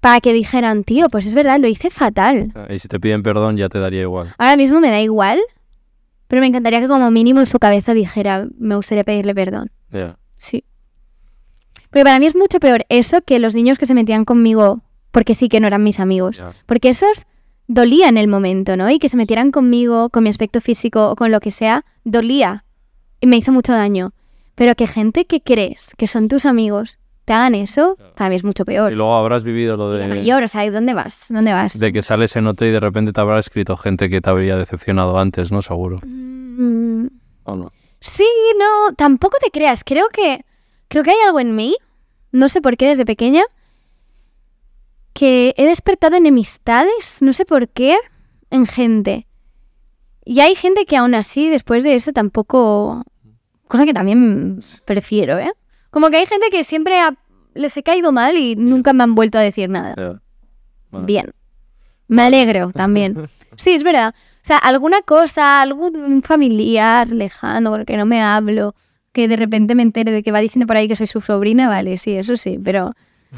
para que dijeran, tío, pues es verdad, lo hice fatal. Y si te piden perdón ya te daría igual. Ahora mismo me da igual, pero me encantaría que como mínimo en su cabeza dijera, me gustaría pedirle perdón. Sí. Pero para mí es mucho peor eso que los niños que se metían conmigo porque sí que no eran mis amigos. Porque esos dolía en el momento, ¿no? Y que se metieran conmigo, con mi aspecto físico o con lo que sea, dolía. Y me hizo mucho daño. Pero que gente que crees que son tus amigos te hagan eso, también para mí es mucho peor. Y luego habrás vivido lo de... Mayor, o sea, ¿dónde vas? ¿Dónde vas? De que sales en OT y de repente te habrá escrito gente que te habría decepcionado antes, ¿no? Seguro. Mm. ¿O no? Sí, no, tampoco te creas. Creo que, creo que hay algo en mí, no sé por qué desde pequeña, que he despertado enemistades, no sé por qué, en gente. Y hay gente que aún así, después de eso, tampoco... Cosa que también prefiero, ¿eh? Como que hay gente que siempre les he caído mal y nunca me han vuelto a decir nada. Bien. Me alegro también. Sí, es verdad. O sea, alguna cosa, algún familiar lejano con el que no me hablo, que de repente me entere de que va diciendo por ahí que soy su sobrina, vale, sí, eso sí, pero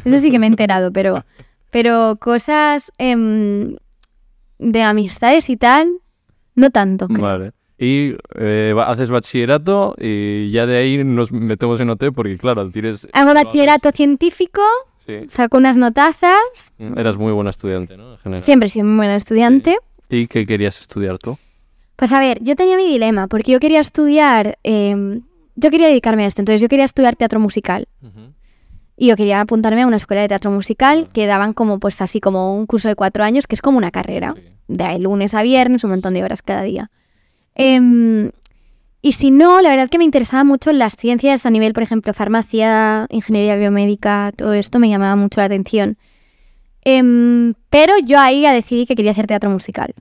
eso sí que me he enterado, pero, pero cosas em, de amistades y tal, no tanto. Vale y eh, haces bachillerato y ya de ahí nos metemos en OT porque, claro, tienes... Hago bachillerato científico, saco unas notazas. Mm, eras muy buena estudiante, ¿no? En general. Siempre he sido muy buena estudiante. ¿Y qué querías estudiar tú? Pues a ver, yo tenía mi dilema, porque yo quería estudiar, em, yo quería dedicarme a esto, entonces yo quería estudiar teatro musical. Y yo quería apuntarme a una escuela de teatro musical que daban como, pues así como un curso de cuatro años, que es como una carrera, de lunes a viernes, un montón de horas cada día. Em, y si no, la verdad que me interesaba mucho las ciencias a nivel, por ejemplo, farmacia, ingeniería biomédica, todo esto me llamaba mucho la atención. Em, pero yo ahí ya decidí que quería hacer teatro musical.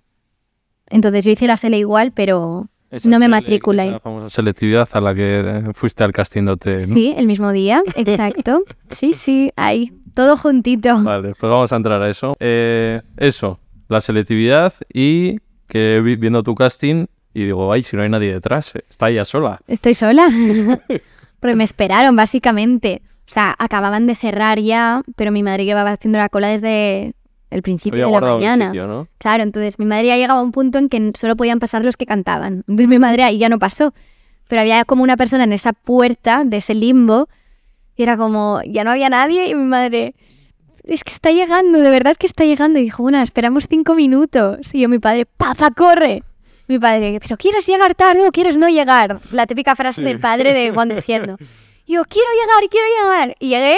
Entonces yo hice la SELE igual, pero no me matriculé. La famosa selectividad a la que eh, fuiste al casting ¿no? Sí, el mismo día, exacto. sí, sí, ahí, todo juntito. Vale, pues vamos a entrar a eso. Eh, eso, la selectividad y que viendo tu casting y digo, ay, si no hay nadie detrás, eh, está ella sola. Estoy sola. Pero me esperaron, básicamente. O sea, acababan de cerrar ya, pero mi madre llevaba haciendo la cola desde el principio de la mañana. Claro, entonces mi madre ya llegaba a un punto en que solo podían pasar los que cantaban. Entonces mi madre ahí ya no pasó. Pero había como una persona en esa puerta de ese limbo y era como, ya no había nadie y mi madre, es que está llegando, de verdad que está llegando. Y dijo, bueno, esperamos cinco minutos. Y yo, mi padre, papa corre mi padre, pero ¿quieres llegar tarde o quieres no llegar? La típica frase del padre de Juan diciendo Yo, quiero llegar, quiero llegar. Y llegué,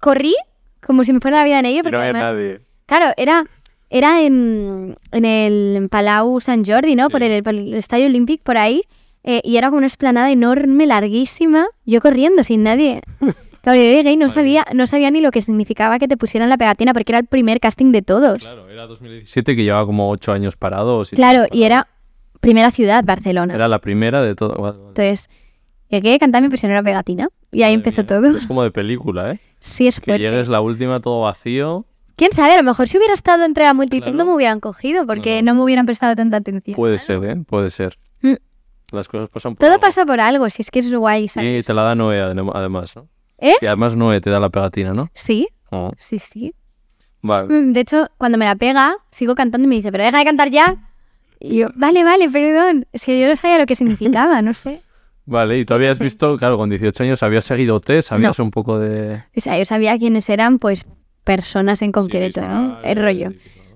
corrí, como si me fuera la vida en ello. Pero no había nadie. Claro, era, era en, en el Palau San Jordi, ¿no? Por, el, Estadio Olympic, por ahí. Eh, y era como una esplanada enorme, larguísima, yo corriendo sin nadie. Claro, yo llegué y no sabía, no sabía ni lo que significaba que te pusieran la pegatina, porque era el primer casting de todos. Claro, era 2017 que llevaba como ocho años parados. Claro, y era Primera ciudad, Barcelona. Era la primera de todo. Entonces, llegué a cantar mi la pegatina y ahí empezó todo. Es como de película, ¿eh? Sí, es fuerte. Que llegues la última todo vacío. Quién sabe, a lo mejor si hubiera estado entre la multitud no me hubieran cogido porque no. me hubieran prestado tanta atención. Puede ser, ¿eh? Puede ser. Mm. Las cosas pasan por Todo pasa por algo, si es que es guay. ¿sabes? Y te la da Noé, además, ¿no? ¿Eh? Y además Noé te da la pegatina, ¿no? Sí. Ah. Sí, sí. Vale. Mm, de hecho, cuando me la pega, sigo cantando y me dice, pero deja de cantar ya, y yo, vale, vale, perdón. Es que yo no sabía lo que significaba, no sé. Vale, y tú habías visto, claro, con 18 años habías seguido t sabías un poco de... O sea, yo sabía quiénes eran, pues, personas en concreto, ¿no? El rollo.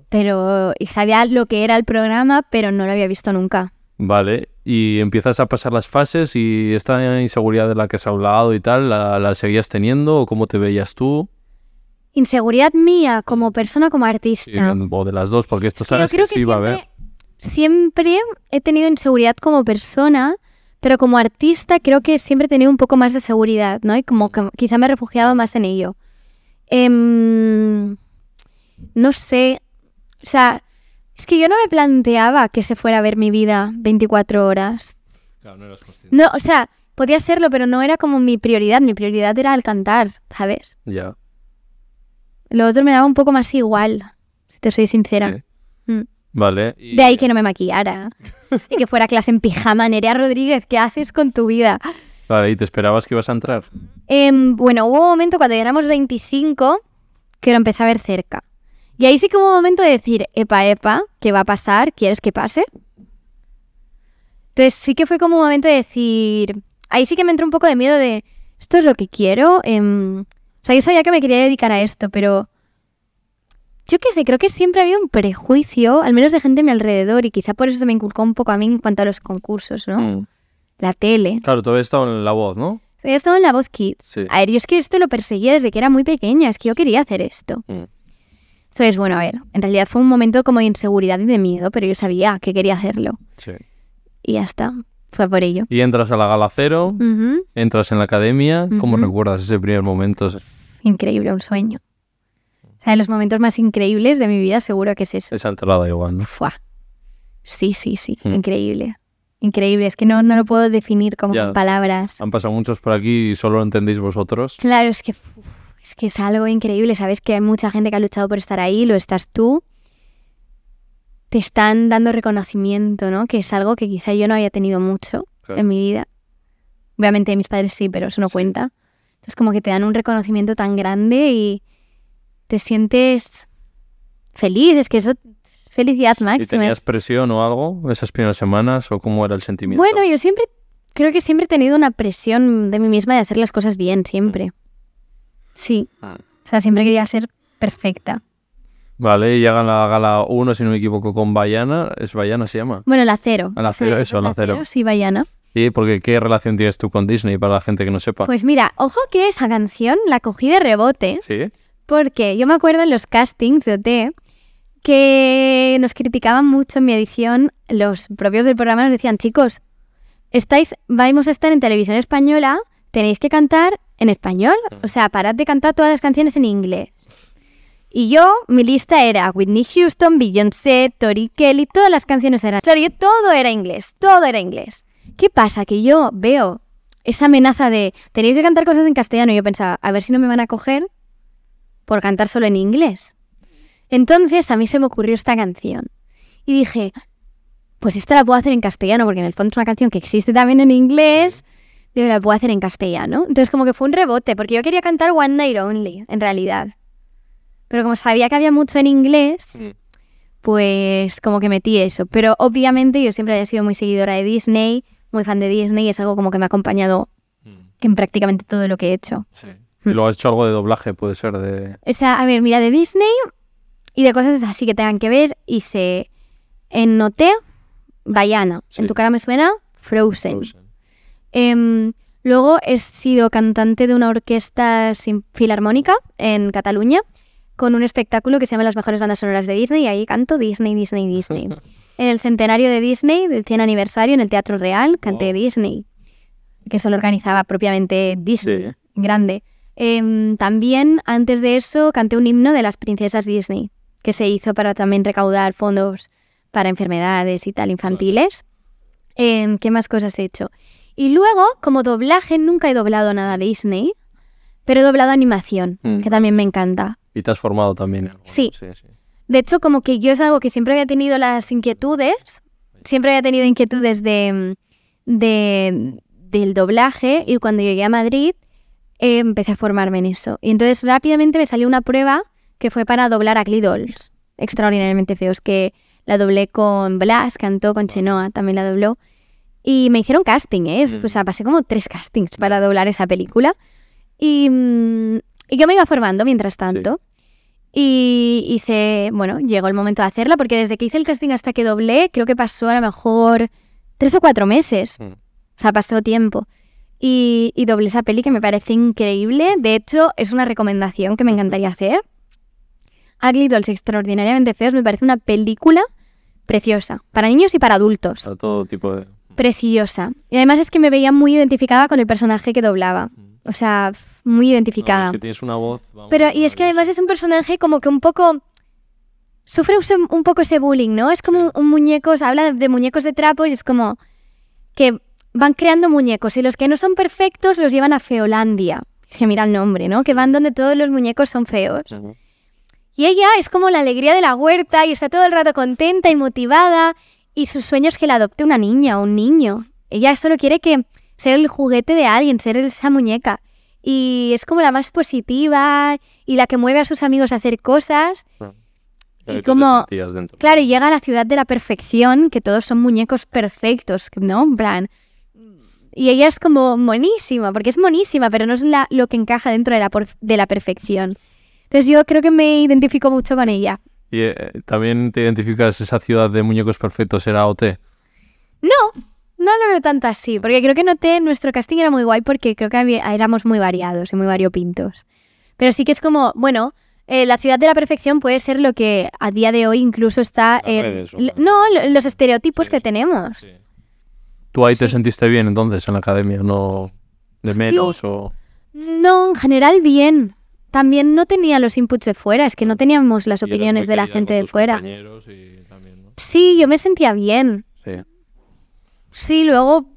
Pero y sabía lo que era el programa, pero no lo había visto nunca. Vale, y empiezas a pasar las fases y esta inseguridad de la que has hablado y tal, ¿la, seguías teniendo o cómo te veías tú? Inseguridad mía como persona, como artista. o de las dos, porque esto sabes que, sí va a haber siempre he tenido inseguridad como persona, pero como artista creo que siempre he tenido un poco más de seguridad, ¿no? Y como que quizá me he refugiado más en ello. Em, no sé, o sea, es que yo no me planteaba que se fuera a ver mi vida 24 horas. Claro, no eras No, o sea, podía serlo, pero no era como mi prioridad. Mi prioridad era el cantar, ¿sabes? Ya. Lo otro me daba un poco más igual, si te soy sincera. Vale. De ahí que no me maquillara. y que fuera clase en pijama. Nerea Rodríguez, ¿qué haces con tu vida? Vale, ¿y te esperabas que ibas a entrar? Em, bueno, hubo un momento cuando ya éramos 25 que lo empecé a ver cerca. Y ahí sí que hubo un momento de decir, epa, epa, ¿qué va a pasar? ¿Quieres que pase? Entonces sí que fue como un momento de decir, ahí sí que me entró un poco de miedo de, esto es lo que quiero. Em, o sea, yo sabía que me quería dedicar a esto, pero yo qué sé, creo que siempre ha habido un prejuicio, al menos de gente a mi alrededor, y quizá por eso se me inculcó un poco a mí en cuanto a los concursos, ¿no? Mm. La tele. Claro, todo estado en la voz, ¿no? He estado en la voz Kids. A ver, yo es que esto lo perseguía desde que era muy pequeña, es que yo quería hacer esto. Mm. Entonces, bueno, a ver, en realidad fue un momento como de inseguridad y de miedo, pero yo sabía que quería hacerlo. Sí. Y ya está, fue por ello. Y entras a la gala cero, entras en la academia, ¿cómo recuerdas ese primer momento? Increíble, un sueño los momentos más increíbles de mi vida seguro que es eso. Esa entrada igual, ¿no? Sí, sí, sí, hmm. increíble. Increíble, es que no, no lo puedo definir como con palabras. Han pasado muchos por aquí y solo lo entendéis vosotros. Claro, es que, es que es algo increíble. Sabes que hay mucha gente que ha luchado por estar ahí, lo estás tú. Te están dando reconocimiento, ¿no? Que es algo que quizá yo no había tenido mucho en mi vida. Obviamente mis padres sí, pero eso no cuenta. Entonces como que te dan un reconocimiento tan grande y, te sientes feliz, es que eso felicidad máxima. ¿Y tenías presión o algo esas primeras semanas o cómo era el sentimiento? Bueno, yo siempre creo que siempre he tenido una presión de mí misma de hacer las cosas bien, siempre. Sí. Ah. O sea, siempre quería ser perfecta. Vale, y llega la gala 1, si no me equivoco, con Bayana. ¿Es Bayana se llama? Bueno, la cero. Ah, la cero, eso, la, cero. Sí, Bayana. ¿Y porque qué relación tienes tú con Disney para la gente que no sepa? Pues mira, ojo que esa canción la cogí de rebote. Sí porque yo me acuerdo en los castings de OT que nos criticaban mucho en mi edición, los propios del programa nos decían, chicos, estáis, vamos a estar en televisión española, tenéis que cantar en español, o sea, parad de cantar todas las canciones en inglés. Y yo, mi lista era Whitney Houston, Beyoncé, Tori Kelly, todas las canciones eran. Claro, todo era inglés, todo era inglés. ¿Qué pasa? Que yo veo esa amenaza de tenéis que cantar cosas en castellano y yo pensaba, a ver si no me van a coger por cantar solo en inglés. Entonces a mí se me ocurrió esta canción y dije, pues esta la puedo hacer en castellano, porque en el fondo es una canción que existe también en inglés, de la puedo hacer en castellano. Entonces como que fue un rebote, porque yo quería cantar One Night Only, en realidad. Pero como sabía que había mucho en inglés, mm. pues como que metí eso. Pero obviamente yo siempre había sido muy seguidora de Disney, muy fan de Disney, y es algo como que me ha acompañado mm. en prácticamente todo lo que he hecho. Sí. Y hmm. luego has hecho algo de doblaje, puede ser de... O sea, a ver, mira, de Disney y de cosas así que tengan que ver, hice en Noté, Bayana, en tu cara me suena, Frozen. Em, luego he sido cantante de una orquesta sin filarmónica en Cataluña con un espectáculo que se llama Las mejores bandas sonoras de Disney y ahí canto Disney, Disney, Disney. en el centenario de Disney, del 100 aniversario, en el Teatro Real, canté Disney, que lo organizaba propiamente Disney, grande. Em, también, antes de eso, canté un himno de las princesas Disney, que se hizo para también recaudar fondos para enfermedades y tal infantiles. Em, ¿Qué más cosas he hecho? Y luego, como doblaje, nunca he doblado nada de Disney, pero he doblado animación, mm. que también me encanta. Y te has formado también. Sí. De hecho, como que yo es algo que siempre había tenido las inquietudes, siempre había tenido inquietudes de, del doblaje y cuando llegué a Madrid empecé a formarme en eso. Y entonces rápidamente me salió una prueba que fue para doblar a Dolls. extraordinariamente feos, que la doblé con Blas, cantó con Chenoa, también la dobló. Y me hicieron casting, ¿eh? Mm. O sea, pasé como tres castings para doblar esa película. Y, mm, y yo me iba formando mientras tanto. Y hice, bueno, llegó el momento de hacerla, porque desde que hice el casting hasta que doblé, creo que pasó a lo mejor tres o cuatro meses. Mm. O sea, pasó tiempo y, doble esa peli que me parece increíble. De hecho, es una recomendación que me encantaría hacer. Ugly Dolls Extraordinariamente Feos me parece una película preciosa, para niños y para adultos. Para todo tipo de... Preciosa. Y además es que me veía muy identificada con el personaje que doblaba. O sea, muy identificada. es que tienes una voz. Pero, y es que además es un personaje como que un poco sufre un, poco ese bullying, ¿no? Es como un, muñeco, o habla de, muñecos de trapo y es como que van creando muñecos y los que no son perfectos los llevan a Feolandia. Que mira el nombre, ¿no? Que van donde todos los muñecos son feos. Y ella es como la alegría de la huerta y está todo el rato contenta y motivada. Y su sueño es que la adopte una niña o un niño. Ella solo quiere que ser el juguete de alguien, ser esa muñeca. Y es como la más positiva y la que mueve a sus amigos a hacer cosas. y como, claro, y llega a la ciudad de la perfección, que todos son muñecos perfectos, ¿no? En plan, y ella es como monísima, porque es monísima, pero no es la, lo que encaja dentro de la, de la perfección. Entonces yo creo que me identifico mucho con ella. ¿Y eh, también te identificas esa ciudad de muñecos perfectos, era OT? No, no lo veo tanto así, porque creo que en OT nuestro casting era muy guay porque creo que éramos muy variados y muy variopintos. Pero sí que es como, bueno, eh, la ciudad de la perfección puede ser lo que a día de hoy incluso está... Eh, no, los estereotipos que tenemos. Sí. ¿Tú ahí te sentiste bien entonces en la academia? ¿No de menos o...? No, en general bien. También no tenía los inputs de fuera, es que no teníamos las opiniones de la gente de fuera. Sí, yo me sentía bien. Sí. Sí, luego,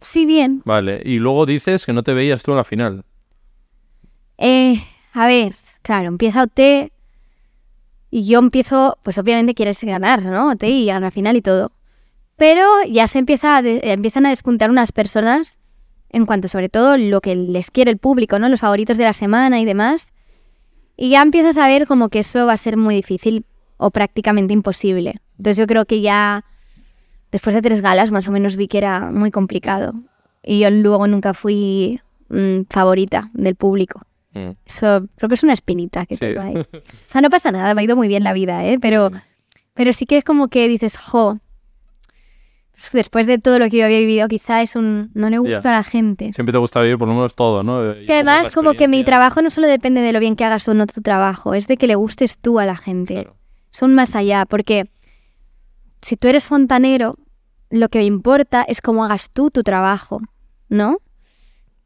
sí, bien. Vale, y luego dices que no te veías tú en la final. Eh, a ver, claro, empieza OT y yo empiezo, pues obviamente quieres ganar, ¿no? te y a la final y todo. Pero ya se empieza empiezan a despuntar unas personas en cuanto sobre todo lo que les quiere el público, ¿no? Los favoritos de la semana y demás. Y ya empiezas a ver como que eso va a ser muy difícil o prácticamente imposible. Entonces yo creo que ya después de tres galas más o menos vi que era muy complicado. Y yo luego nunca fui mm, favorita del público. Mm. Eso creo que es una espinita que tengo ahí. O sea, no pasa nada, me ha ido muy bien la vida, ¿eh? Pero, mm. pero sí que es como que dices, jo, después de todo lo que yo había vivido, quizá es un no le gusta a la gente. Siempre te gusta vivir por lo menos todo, ¿no? Es que además como que mi trabajo no solo depende de lo bien que hagas o no tu trabajo, es de que le gustes tú a la gente. Son más allá, porque si tú eres fontanero, lo que importa es cómo hagas tú tu trabajo, ¿no?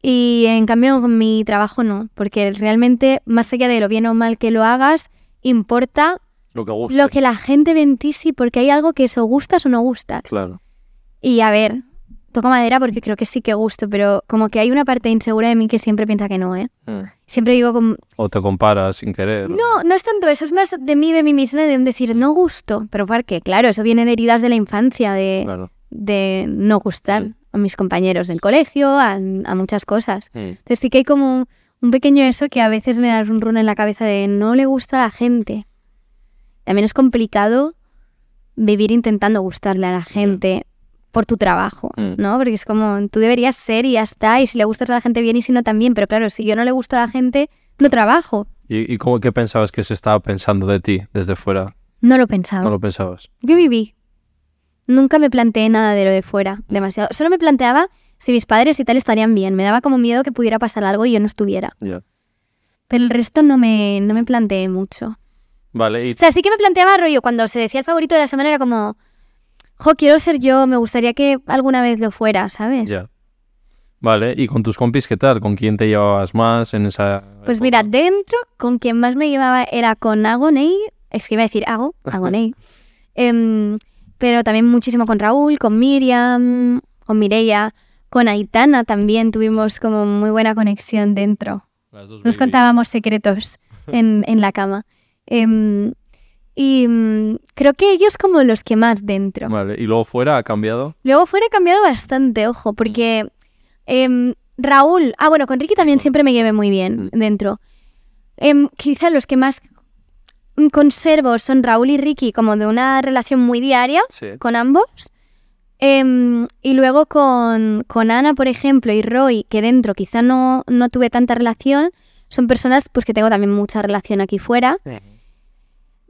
Y en cambio mi trabajo no, porque realmente más allá de lo bien o mal que lo hagas, importa lo que, lo que la gente ve en ti sí, porque hay algo que eso gustas o no gustas. Claro. Y a ver, toco madera porque creo que sí que gusto, pero como que hay una parte insegura de mí que siempre piensa que no, ¿eh? Hmm. Siempre digo como... O te comparas sin querer. No, no es tanto eso, es más de mí, de mí misma, de decir no gusto. Pero ¿por qué? Claro, eso viene de heridas de la infancia, de, no gustar hmm. a mis compañeros del colegio, a, muchas cosas. Hmm. Entonces sí que hay como un pequeño eso que a veces me da un run en la cabeza de no le gusta a la gente. También es complicado vivir intentando gustarle a la gente por tu trabajo, mm. ¿no? Porque es como, tú deberías ser y ya está, y si le gustas a la gente bien y si no también, pero claro, si yo no le gusto a la gente, no trabajo. ¿Y, cómo, qué pensabas que se estaba pensando de ti desde fuera? No lo pensaba. No lo pensabas. Yo viví. Nunca me planteé nada de lo de fuera, demasiado. Solo me planteaba si mis padres y tal estarían bien. Me daba como miedo que pudiera pasar algo y yo no estuviera. Pero el resto no me, no me planteé mucho. Vale. Y... O sea, sí que me planteaba rollo, cuando se decía el favorito de la semana era como, jo, quiero ser yo, me gustaría que alguna vez lo fuera, ¿sabes? Ya. Vale, ¿y con tus compis qué tal? ¿Con quién te llevabas más en esa...? Pues mira, dentro, con quien más me llevaba era con Agonei, es que iba a decir Ago, Agonei, em, pero también muchísimo con Raúl, con Miriam, con Mireia, con Aitana también tuvimos como muy buena conexión dentro. Nos contábamos secretos en, la cama. Em, y mm, creo que ellos como los que más dentro. Vale, ¿y luego fuera ha cambiado? Luego fuera ha cambiado bastante, ojo, porque em, Raúl, ah bueno, con Ricky también siempre me lleve muy bien mm. dentro. Em, quizá los que más conservo son Raúl y Ricky, como de una relación muy diaria con ambos. Em, y luego con, Ana, por ejemplo, y Roy, que dentro quizá no, no tuve tanta relación, son personas pues que tengo también mucha relación aquí fuera. Sí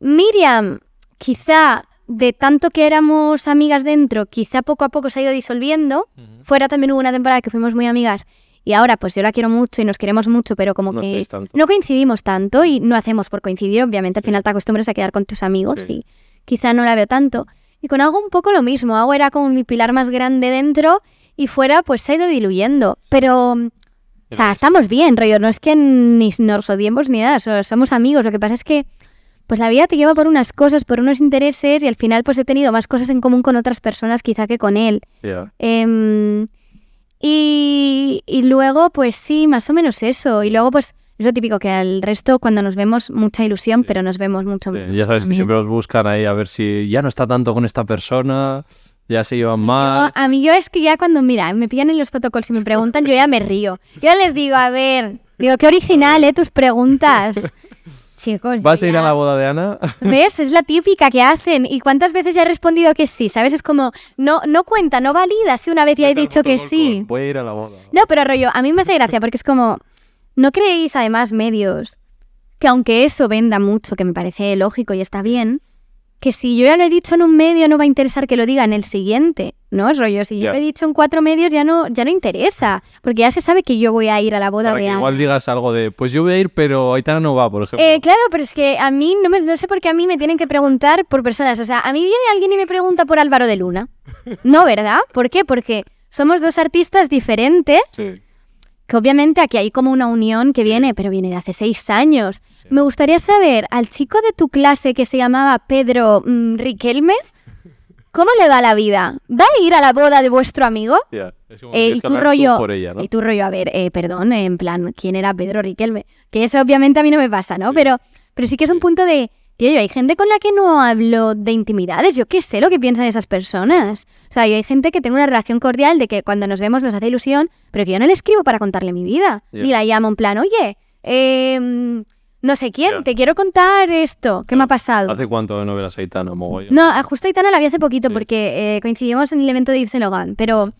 Miriam, quizá de tanto que éramos amigas dentro, quizá poco a poco se ha ido disolviendo. Fuera también hubo una temporada que fuimos muy amigas y ahora pues yo la quiero mucho y nos queremos mucho, pero como que no coincidimos tanto y no hacemos por coincidir, obviamente al final te acostumbras a quedar con tus amigos y quizá no la veo tanto. Y con algo un poco lo mismo, Hago era como mi pilar más grande dentro y fuera pues se ha ido diluyendo, pero... o estamos bien, rollo, no es que ni nos odiemos ni nada, somos amigos, lo que pasa es que pues la vida te lleva por unas cosas, por unos intereses y al final pues he tenido más cosas en común con otras personas quizá que con él. Em, y, luego pues sí, más o menos eso. Y luego pues es lo típico que al resto cuando nos vemos mucha ilusión, pero nos vemos mucho. Ya sabes, que siempre os buscan ahí a ver si ya no está tanto con esta persona. Ya se llevan más. a mí yo es que ya cuando, mira, me pillan en los protocolos y me preguntan, yo ya me río. Yo les digo, a ver, digo, qué original, ¿eh? Tus preguntas. chicos. ¿Vas a ir a la boda de Ana? ¿Ves? Es la típica que hacen. ¿Y cuántas veces ya he respondido que sí? ¿Sabes? Es como, no, no cuenta, no valida si una vez ya he dicho que sí. Voy ir a la boda. No, pero rollo, a mí me hace gracia porque es como, ¿no creéis además medios que aunque eso venda mucho, que me parece lógico y está bien, que si yo ya lo he dicho en un medio no va a interesar que lo diga en el siguiente? ¿no? Es rollo, si yo yo he dicho en cuatro medios ya no, ya no interesa, porque ya se sabe que yo voy a ir a la boda de Igual digas algo de, pues yo voy a ir, pero Aitana no va, por ejemplo. Eh, claro, pero es que a mí, no, me, no sé por qué a mí me tienen que preguntar por personas, o sea, a mí viene alguien y me pregunta por Álvaro de Luna. No, ¿verdad? ¿Por qué? Porque somos dos artistas diferentes. Que obviamente aquí hay como una unión que viene, pero viene de hace seis años. Me gustaría saber, al chico de tu clase que se llamaba Pedro Riquelmez, mm, Riquelme, ¿Cómo le va la vida? ¿Va a ir a la boda de vuestro amigo? Yeah. Es como eh, y rollo, por ella, ¿no? y tu rollo, a ver, eh, perdón, en plan, ¿quién era Pedro Riquelme? Que eso obviamente a mí no me pasa, ¿no? Pero, pero sí que es un punto de, tío, yo hay gente con la que no hablo de intimidades, yo qué sé lo que piensan esas personas. O sea, yo hay gente que tengo una relación cordial de que cuando nos vemos nos hace ilusión, pero que yo no le escribo para contarle mi vida, ni la llamo en plan, oye, eh, no sé quién, te quiero contar esto, ¿qué me ha eh, pasado? ¿Hace cuánto de novelas Aitana, mogollón? No, justo Aitana la vi hace poquito porque eh, coincidimos en el evento de Yves Logan, pero,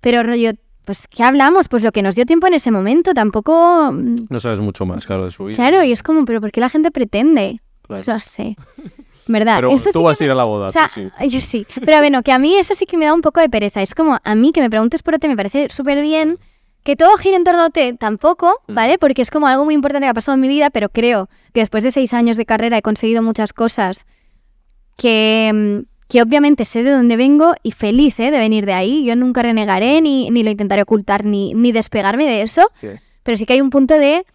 pero rollo, pues ¿qué hablamos? Pues lo que nos dio tiempo en ese momento, tampoco... Mm, no sabes mucho más, claro, de su vida. Claro, y es como, pero ¿por qué la gente pretende? Claro. No sé. ¿Verdad? Pero tú vas a ir a la boda. O Yo sí. Pero bueno, que a mí eso sí que me da un poco de pereza. Es como, a mí que me preguntes por te me parece súper bien, que todo gira en torno a ti, tampoco, mm. ¿vale? Porque es como algo muy importante que ha pasado en mi vida, pero creo que después de seis años de carrera he conseguido muchas cosas que, mm, que obviamente sé de dónde vengo y feliz ¿eh? de venir de ahí. Yo nunca renegaré ni, ni lo intentaré ocultar ni, ni despegarme de eso. Pero sí que hay un punto de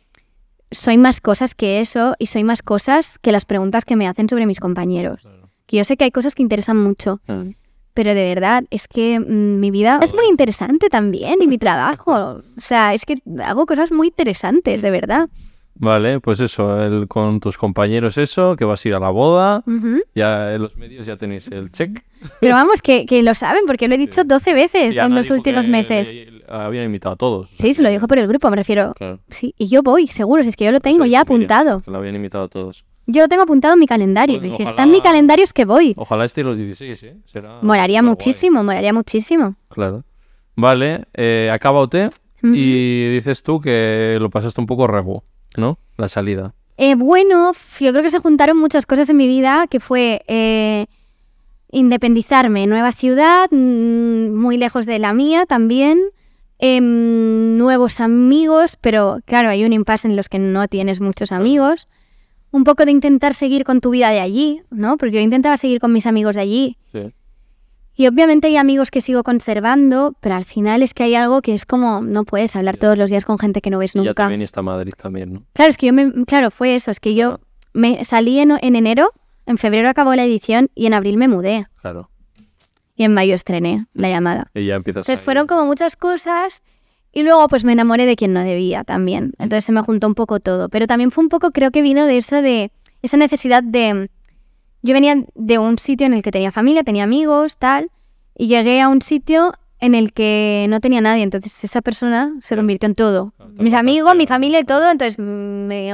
soy más cosas que eso y soy más cosas que las preguntas que me hacen sobre mis compañeros. Que yo sé que hay cosas que interesan mucho. Mm pero de verdad es que mm, mi vida es muy interesante también y mi trabajo. O sea, es que hago cosas muy interesantes, de verdad. Vale, pues eso, con tus compañeros eso, que vas a ir a la boda, ya en los medios ya tenéis el check. Pero vamos, que, lo saben, porque lo he dicho 12 veces en los últimos meses. habían invitado a todos. Sí, se lo dijo por el grupo, me refiero. Sí, y yo voy, seguro, si es que yo lo pues tengo ya apuntado. Lo habían invitado a todos. Yo lo tengo apuntado en mi calendario. Pues y si está en mi calendario es que voy. Ojalá esté los 16, ¿eh? Será, muchísimo, moraría muchísimo. Claro. Vale, eh, acaba usted y dices tú que lo pasaste un poco regu, ¿no? La salida. Eh, bueno, yo creo que se juntaron muchas cosas en mi vida, que fue eh, independizarme, nueva ciudad, mm, muy lejos de la mía también, em, nuevos amigos, pero claro, hay un impasse en los que no tienes muchos amigos un poco de intentar seguir con tu vida de allí, ¿no? Porque yo intentaba seguir con mis amigos de allí. Sí. Y obviamente hay amigos que sigo conservando, pero al final es que hay algo que es como no puedes hablar todos los días con gente que no ves nunca. Ya también está Madrid también, ¿no? Claro, es que yo me, claro, fue eso, es que yo me salí en, enero, en febrero acabó la edición y en abril me mudé. Claro. Y en mayo estrené la llamada. Y ya empiezas. Entonces fueron como muchas cosas y luego pues me enamoré de quien no debía también. Entonces se me juntó un poco todo. Pero también fue un poco, creo que vino de eso de esa necesidad de... Yo venía de un sitio en el que tenía familia, tenía amigos, tal, y llegué a un sitio en el que no tenía nadie. Entonces esa persona se convirtió en todo. Mis amigos, mi familia y todo. Entonces me,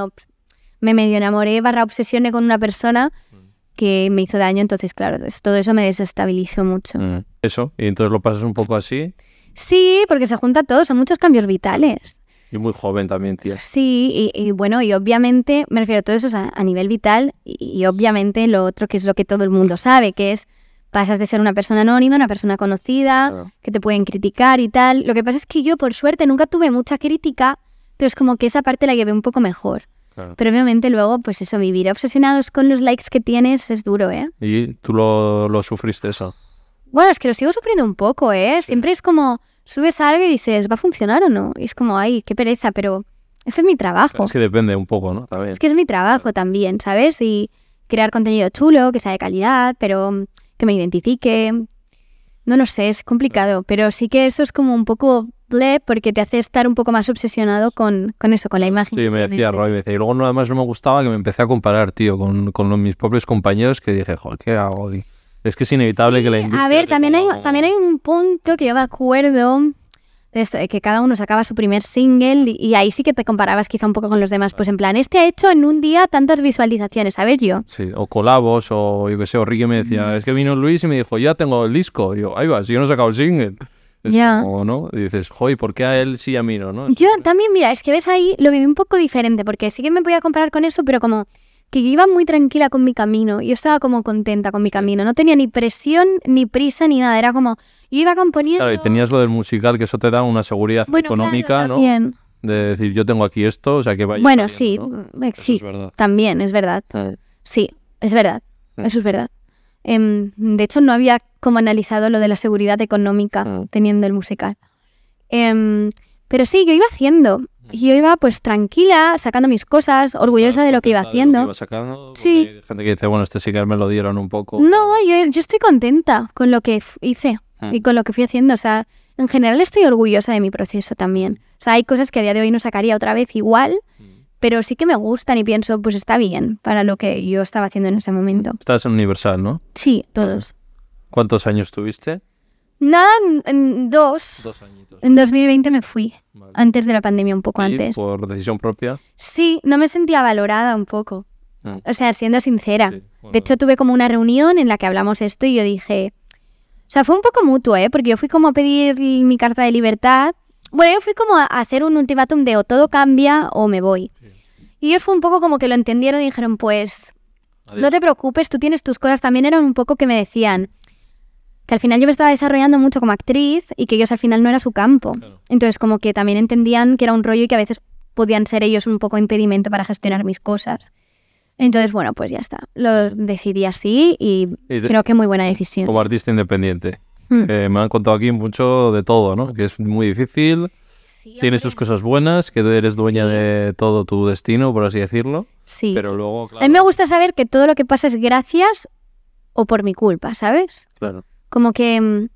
me medio enamoré, barra obsesione con una persona mm. que me hizo daño. Entonces, claro, pues, todo eso me desestabilizó mucho. Mm. Eso, y entonces lo pasas un poco así. Sí, porque se junta todo, son muchos cambios vitales. Y muy joven también, tía. Sí, y, bueno, y obviamente, me refiero a todo eso a, nivel vital, y, obviamente lo otro que es lo que todo el mundo sabe, que es pasas de ser una persona anónima a una persona conocida, que te pueden criticar y tal. Lo que pasa es que yo, por suerte, nunca tuve mucha crítica, entonces como que esa parte la llevé un poco mejor. Pero obviamente luego, pues eso, vivir obsesionados con los likes que tienes es duro, ¿eh? ¿Y tú lo sufriste eso? Bueno, es que lo sigo sufriendo un poco, ¿eh? Siempre es como, subes a algo y dices, ¿va a funcionar o no? Y es como, ay, qué pereza, pero ese es mi trabajo. Es que depende un poco, ¿no? Es que es mi trabajo también, ¿sabes? Y crear contenido chulo, que sea de calidad, pero que me identifique. No lo sé, es complicado, pero sí que eso es como un poco ble porque te hace estar un poco más obsesionado con, con eso, con la imagen. Sí, me decía Roy, me decía, y luego nada más no me gustaba que me empecé a comparar, tío, con, con mis propios compañeros que dije, joder, qué hago, es que es inevitable que la industria... A ver, también hay, también hay un punto que yo me acuerdo que cada uno sacaba su primer single y, ahí sí que te comparabas quizá un poco con los demás. Pues en plan, este ha hecho en un día tantas visualizaciones, a ver yo. Sí, o colabos, o yo qué sé, o Ricky me decía, mm. es que vino Luis y me dijo, ya tengo el disco. Y yo, ahí va, si yo no he sacado el single. Ya. Como, ¿no? Y dices, joy, ¿por qué a él sí a mí no? Yo también, mira, es que ves ahí, lo viví un poco diferente, porque sí que me voy a comparar con eso, pero como que yo iba muy tranquila con mi camino, yo estaba como contenta con mi camino, no tenía ni presión, ni prisa, ni nada, era como, yo iba componiendo... Claro, y tenías lo del musical, que eso te da una seguridad bueno, económica, claro, ¿no? De decir, yo tengo aquí esto, o sea que vaya... Bueno, sí, eh, sí, también, es verdad. Sí, es verdad, eso es verdad. Em, de hecho, no había como analizado lo de la seguridad económica ah. teniendo el musical. Em, pero sí, yo iba haciendo, y yo iba pues tranquila, sacando mis cosas, orgullosa de lo que iba haciendo. lo sacando, sí. Hay gente que dice, bueno, este sí que me lo dieron un poco. No, yo, yo estoy contenta con lo que hice hmm. y con lo que fui haciendo. O sea, en general estoy orgullosa de mi proceso también. Hmm. O sea, hay cosas que a día de hoy no sacaría otra vez igual, hmm. pero sí que me gustan y pienso, pues está bien para lo que yo estaba haciendo en ese momento. Estás en Universal, ¿no? Sí, todos. ¿Cuántos años tuviste? Nada, en dos. En 2020 me fui. Antes de la pandemia, un poco antes. ¿Por decisión propia? Sí, no me sentía valorada un poco. Ah. O sea, siendo sincera. De hecho, tuve como una reunión en la que hablamos esto y yo dije. O sea, fue un poco mutuo, ¿eh? Porque yo fui como a pedir mi carta de libertad. Bueno, yo fui como a hacer un ultimátum de o todo cambia o me voy. Y ellos fue un poco como que lo entendieron y dijeron, pues, no te preocupes, tú tienes tus cosas. También era un poco que me decían, que al final yo me estaba desarrollando mucho como actriz y que ellos al final no era su campo. Entonces como que también entendían que era un rollo y que a veces podían ser ellos un poco impedimento para gestionar mis cosas. Entonces, bueno, pues ya está. Lo decidí así y, creo que muy buena decisión. Como artista independiente. Mm. Eh, me han contado aquí mucho de todo, ¿no? Que es muy difícil. Sí, tiene sus cosas buenas, que eres dueña de todo tu destino, por así decirlo. Sí. Pero luego, claro, A mí me gusta saber que todo lo que pasa es gracias o por mi culpa, ¿sabes? Claro. Como que, mm,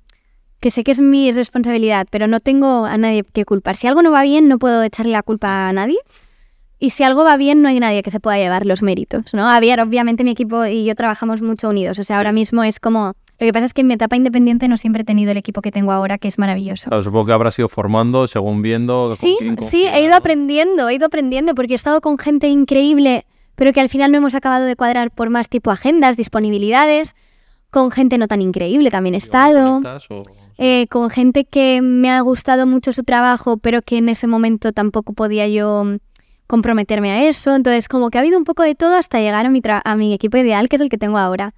que sé que es mi responsabilidad, pero no tengo a nadie que culpar. Si algo no va bien, no puedo echarle la culpa a nadie. Y si algo va bien, no hay nadie que se pueda llevar los méritos, ¿no? A obviamente mi equipo y yo trabajamos mucho unidos. O sea, ahora mismo es como... Lo que pasa es que en mi etapa independiente no siempre he tenido el equipo que tengo ahora, que es maravilloso. supongo que habrás ido formando según viendo... Sí, sí, he ido aprendiendo, he ido aprendiendo, porque he estado con gente increíble, pero que al final no hemos acabado de cuadrar por más tipo agendas, disponibilidades con gente no tan increíble también he estado. Eh, con gente que me ha gustado mucho su trabajo, pero que en ese momento tampoco podía yo comprometerme a eso. Entonces, como que ha habido un poco de todo hasta llegar a mi, a mi equipo ideal, que es el que tengo ahora.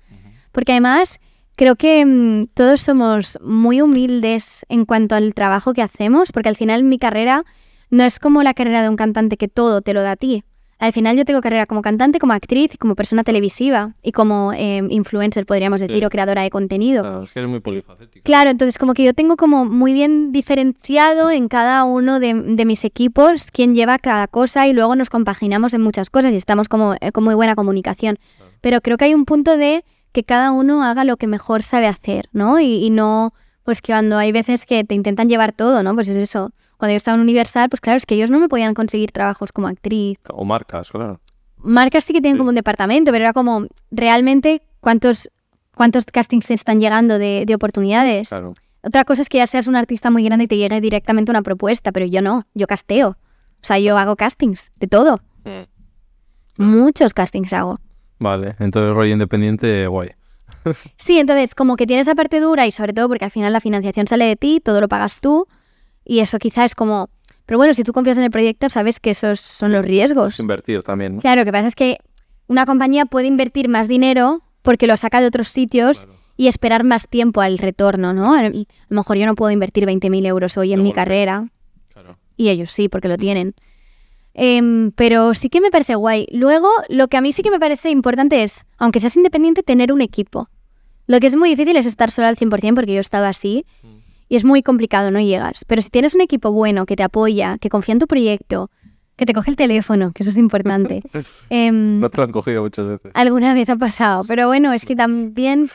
Porque además, creo que mm, todos somos muy humildes en cuanto al trabajo que hacemos, porque al final mi carrera no es como la carrera de un cantante que todo te lo da a ti. Al final yo tengo carrera como cantante, como actriz, como persona televisiva y como em, influencer, podríamos decir, o creadora de contenido. Claro, es que eres muy Claro, entonces como que yo tengo como muy bien diferenciado en cada uno de, mis equipos quién lleva cada cosa y luego nos compaginamos en muchas cosas y estamos como eh, con muy buena comunicación. Pero creo que hay un punto de que cada uno haga lo que mejor sabe hacer, ¿no? Y, y no, pues que cuando hay veces que te intentan llevar todo, ¿no? Pues es eso cuando yo estaba en Universal, pues claro, es que ellos no me podían conseguir trabajos como actriz. O marcas, claro. Marcas sí que tienen como un departamento, pero era como, realmente, ¿cuántos, cuántos castings se están llegando de, oportunidades? Claro. Otra cosa es que ya seas un artista muy grande y te llegue directamente una propuesta, pero yo no, yo casteo. O sea, yo hago castings de todo. Mm. Muchos castings hago. Vale, entonces rollo independiente, guay. sí, entonces como que tienes la parte dura y sobre todo porque al final la financiación sale de ti, todo lo pagas tú. Y eso quizás es como... Pero bueno, si tú confías en el proyecto, sabes que esos son los riesgos. invertir también. Claro, lo que pasa es que una compañía puede invertir más dinero porque lo saca de otros sitios y esperar más tiempo al retorno, ¿no? A lo mejor yo no puedo invertir 20.000 euros hoy en mi carrera. Y ellos sí, porque lo mm. tienen. Em, pero sí que me parece guay. Luego, lo que a mí sí que me parece importante es, aunque seas independiente, tener un equipo. Lo que es muy difícil es estar sola al 100% porque yo estaba así. Mm y es muy complicado, no llegas. Pero si tienes un equipo bueno que te apoya, que confía en tu proyecto, que te coge el teléfono, que eso es importante. Em, no te lo han cogido muchas veces. Alguna vez ha pasado, pero bueno, es que también...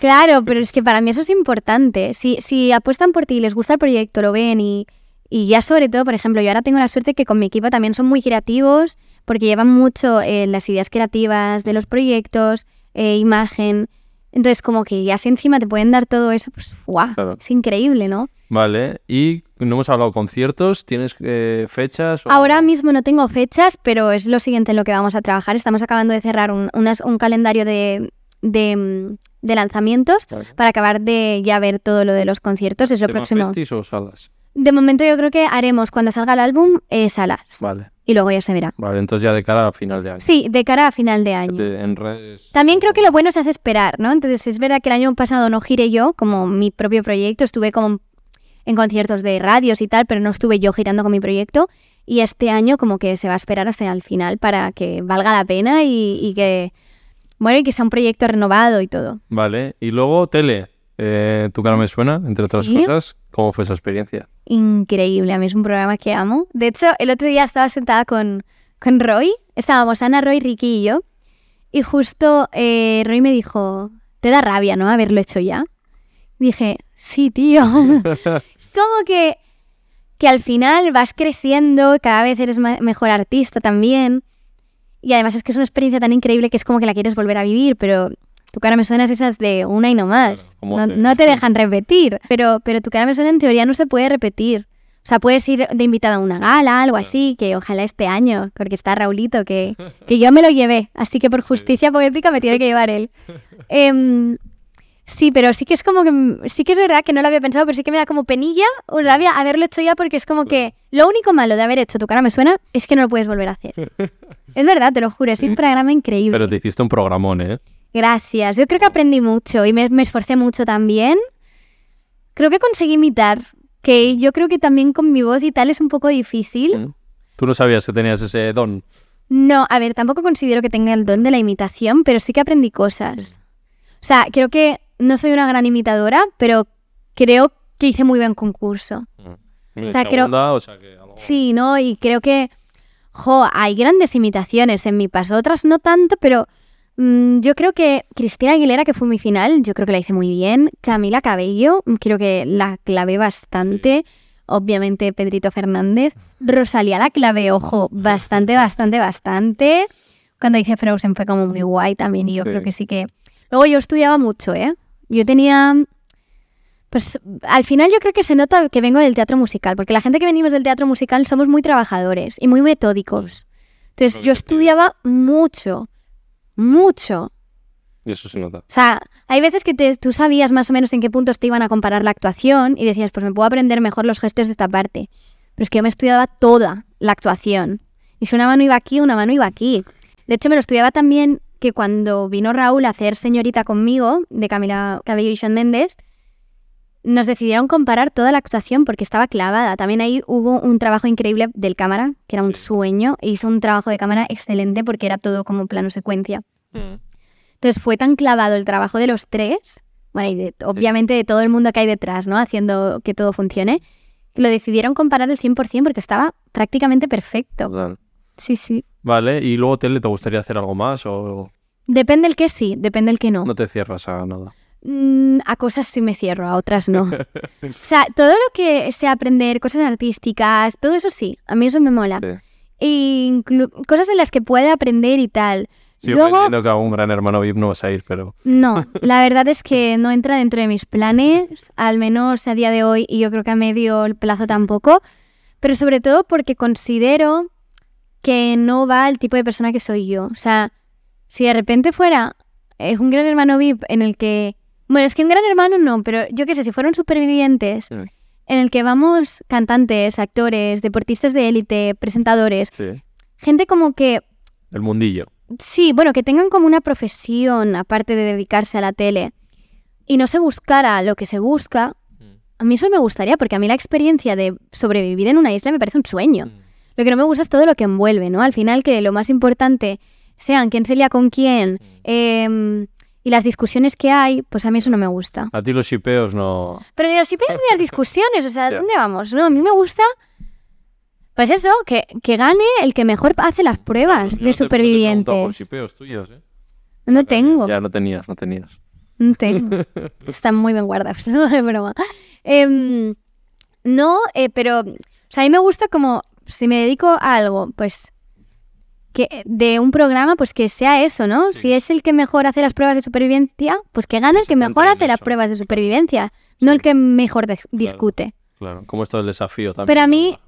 Claro, pero es que para mí eso es importante. Si, si apuestan por ti, les gusta el proyecto, lo ven y, y ya sobre todo, por ejemplo, yo ahora tengo la suerte que con mi equipo también son muy creativos porque llevan mucho eh, las ideas creativas de los proyectos, eh, imagen, entonces, como que ya si encima te pueden dar todo eso, pues ¡guau! Es increíble, ¿no? Vale, y no hemos hablado conciertos, ¿tienes eh, fechas? Ahora mismo no tengo fechas, pero es lo siguiente en lo que vamos a trabajar. Estamos acabando de cerrar un, un calendario de, de, mm, lanzamientos para acabar de ya ver todo lo de los conciertos. Es lo próximo. o salas? De momento yo creo que haremos cuando salga el álbum eh, salas. Vale. Y luego ya se verá. Vale, entonces ya de cara a final de año. Sí, de cara a final de año. También creo que lo bueno se hace esperar, ¿no? Entonces es verdad que el año pasado no giré yo como mi propio proyecto, estuve como en conciertos de radios y tal, pero no estuve yo girando con mi proyecto. Y este año como que se va a esperar hasta el final para que valga la pena y, y que, bueno, y que sea un proyecto renovado y todo. Vale, y luego tele. Eh, tu cara me suena, entre otras cosas. ¿Cómo fue esa experiencia? Increíble, a mí es un programa que amo. De hecho, el otro día estaba sentada con, Roy, estábamos Ana, Roy, Ricky y yo, y justo eh, Roy me dijo, te da rabia, ¿no? Haberlo hecho ya. Dije, sí, tío. es como que, que al final vas creciendo, cada vez eres mejor artista también. Y además es que es una experiencia tan increíble que es como que la quieres volver a vivir, pero tu cara me suena es esas de una y no más. no, te... dejan repetir. Pero, pero tu cara me suena en teoría no se puede repetir. O sea, puedes ir de invitada a una gala, algo así, que ojalá este año, porque está Raulito, que, que yo me lo llevé. Así que por justicia poética me tiene que llevar él. Em, sí, pero sí que es como que. Sí que es verdad que no lo había pensado, pero sí que me da como penilla o rabia haberlo hecho ya, porque es como que lo único malo de haber hecho tu cara me suena es que no lo puedes volver a hacer. es verdad, te lo juro, es un programa increíble. Pero te hiciste un programón, ¿eh? Gracias. Yo creo que aprendí mucho y me, esforcé mucho también. Creo que conseguí imitar, que yo creo que también con mi voz y tal es un poco difícil. Mm. ¿Tú no sabías que tenías ese don? No, a ver, tampoco considero que tenga el don de la imitación, pero sí que aprendí cosas. O sea, creo que no soy una gran imitadora, pero creo que hice muy buen concurso. Mm. O sea, creo... o sea, Sí, ¿no? Y creo que, jo, hay grandes imitaciones en mi paso, otras no tanto, pero Mm, yo creo que Cristina Aguilera, que fue mi final, yo creo que la hice muy bien. Camila Cabello, mm, creo que la clavé bastante. Obviamente Pedrito Fernández. Rosalía la clavé, ojo, bastante, bastante, bastante. Cuando hice Frozen fue como muy guay también y yo creo que sí que... Luego yo estudiaba mucho, ¿eh? Yo tenía... Pues al final yo creo que se nota que vengo del teatro musical, porque la gente que venimos del teatro musical somos muy trabajadores y muy metódicos. Entonces yo estudiaba mucho, mucho. Y eso se nota. O sea, hay veces que tú sabías más o menos en qué puntos te iban a comparar la actuación y decías, pues me puedo aprender mejor los gestos de esta parte. Pero es que yo me estudiaba toda la actuación. Y si una mano iba aquí, una mano iba aquí. De hecho, me lo estudiaba también que cuando vino Raúl a hacer Señorita conmigo, de Camila Cabello y Sean Méndez, nos decidieron comparar toda la actuación porque estaba clavada. También ahí hubo un trabajo increíble del cámara, que era un sueño. E hizo un trabajo de cámara excelente porque era todo como plano secuencia. Mm. Entonces fue tan clavado el trabajo de los tres, bueno, y obviamente de todo el mundo que hay detrás, ¿no? Haciendo que todo funcione, que lo decidieron comparar el 100% porque estaba prácticamente perfecto. Sí, sí. Vale, ¿y luego tele te gustaría hacer algo más o...? Depende el que sí, depende el que no. No te cierras a nada. Mm, a cosas sí me cierro, a otras no. o sea, todo lo que sea aprender, cosas artísticas, todo eso sí, a mí eso me mola. E cosas en las que pueda aprender y tal. Sí, Luego, entiendo que a un gran hermano VIP no vas a ir, pero... No, la verdad es que no entra dentro de mis planes, al menos a día de hoy, y yo creo que a medio plazo tampoco, pero sobre todo porque considero que no va el tipo de persona que soy yo. O sea, si de repente fuera es eh, un gran hermano VIP en el que... Bueno, es que un gran hermano no, pero yo qué sé, si fueron supervivientes... en el que vamos cantantes, actores, deportistas de élite, presentadores, gente como que... El mundillo. Sí, bueno, que tengan como una profesión aparte de dedicarse a la tele y no se buscara lo que se busca, mm. a mí eso me gustaría porque a mí la experiencia de sobrevivir en una isla me parece un sueño. Mm. Lo que no me gusta es todo lo que envuelve, ¿no? Al final que lo más importante sean quién se lía con quién mm. em, y las discusiones que hay, pues a mí eso no me gusta. A ti los shipeos no... Pero ni los shipeos ni las discusiones, o sea, ¿dónde vamos? No, a mí me gusta... Pues eso, que, que gane el que mejor hace las pruebas de superviviente supervivientes. No, te tuyos, ¿eh? no tengo. Ya no tenías, no tenías. No tengo. Están muy bien guardados, no es broma. Em, no, eh, pero a mí me gusta como, si me dedico a algo, pues que de un programa, pues que sea eso, ¿no? Si es el que mejor hace las pruebas de supervivencia, pues que gane el que mejor hace las pruebas de supervivencia, no el que mejor discute. Claro, como esto del desafío también. Pero a mí,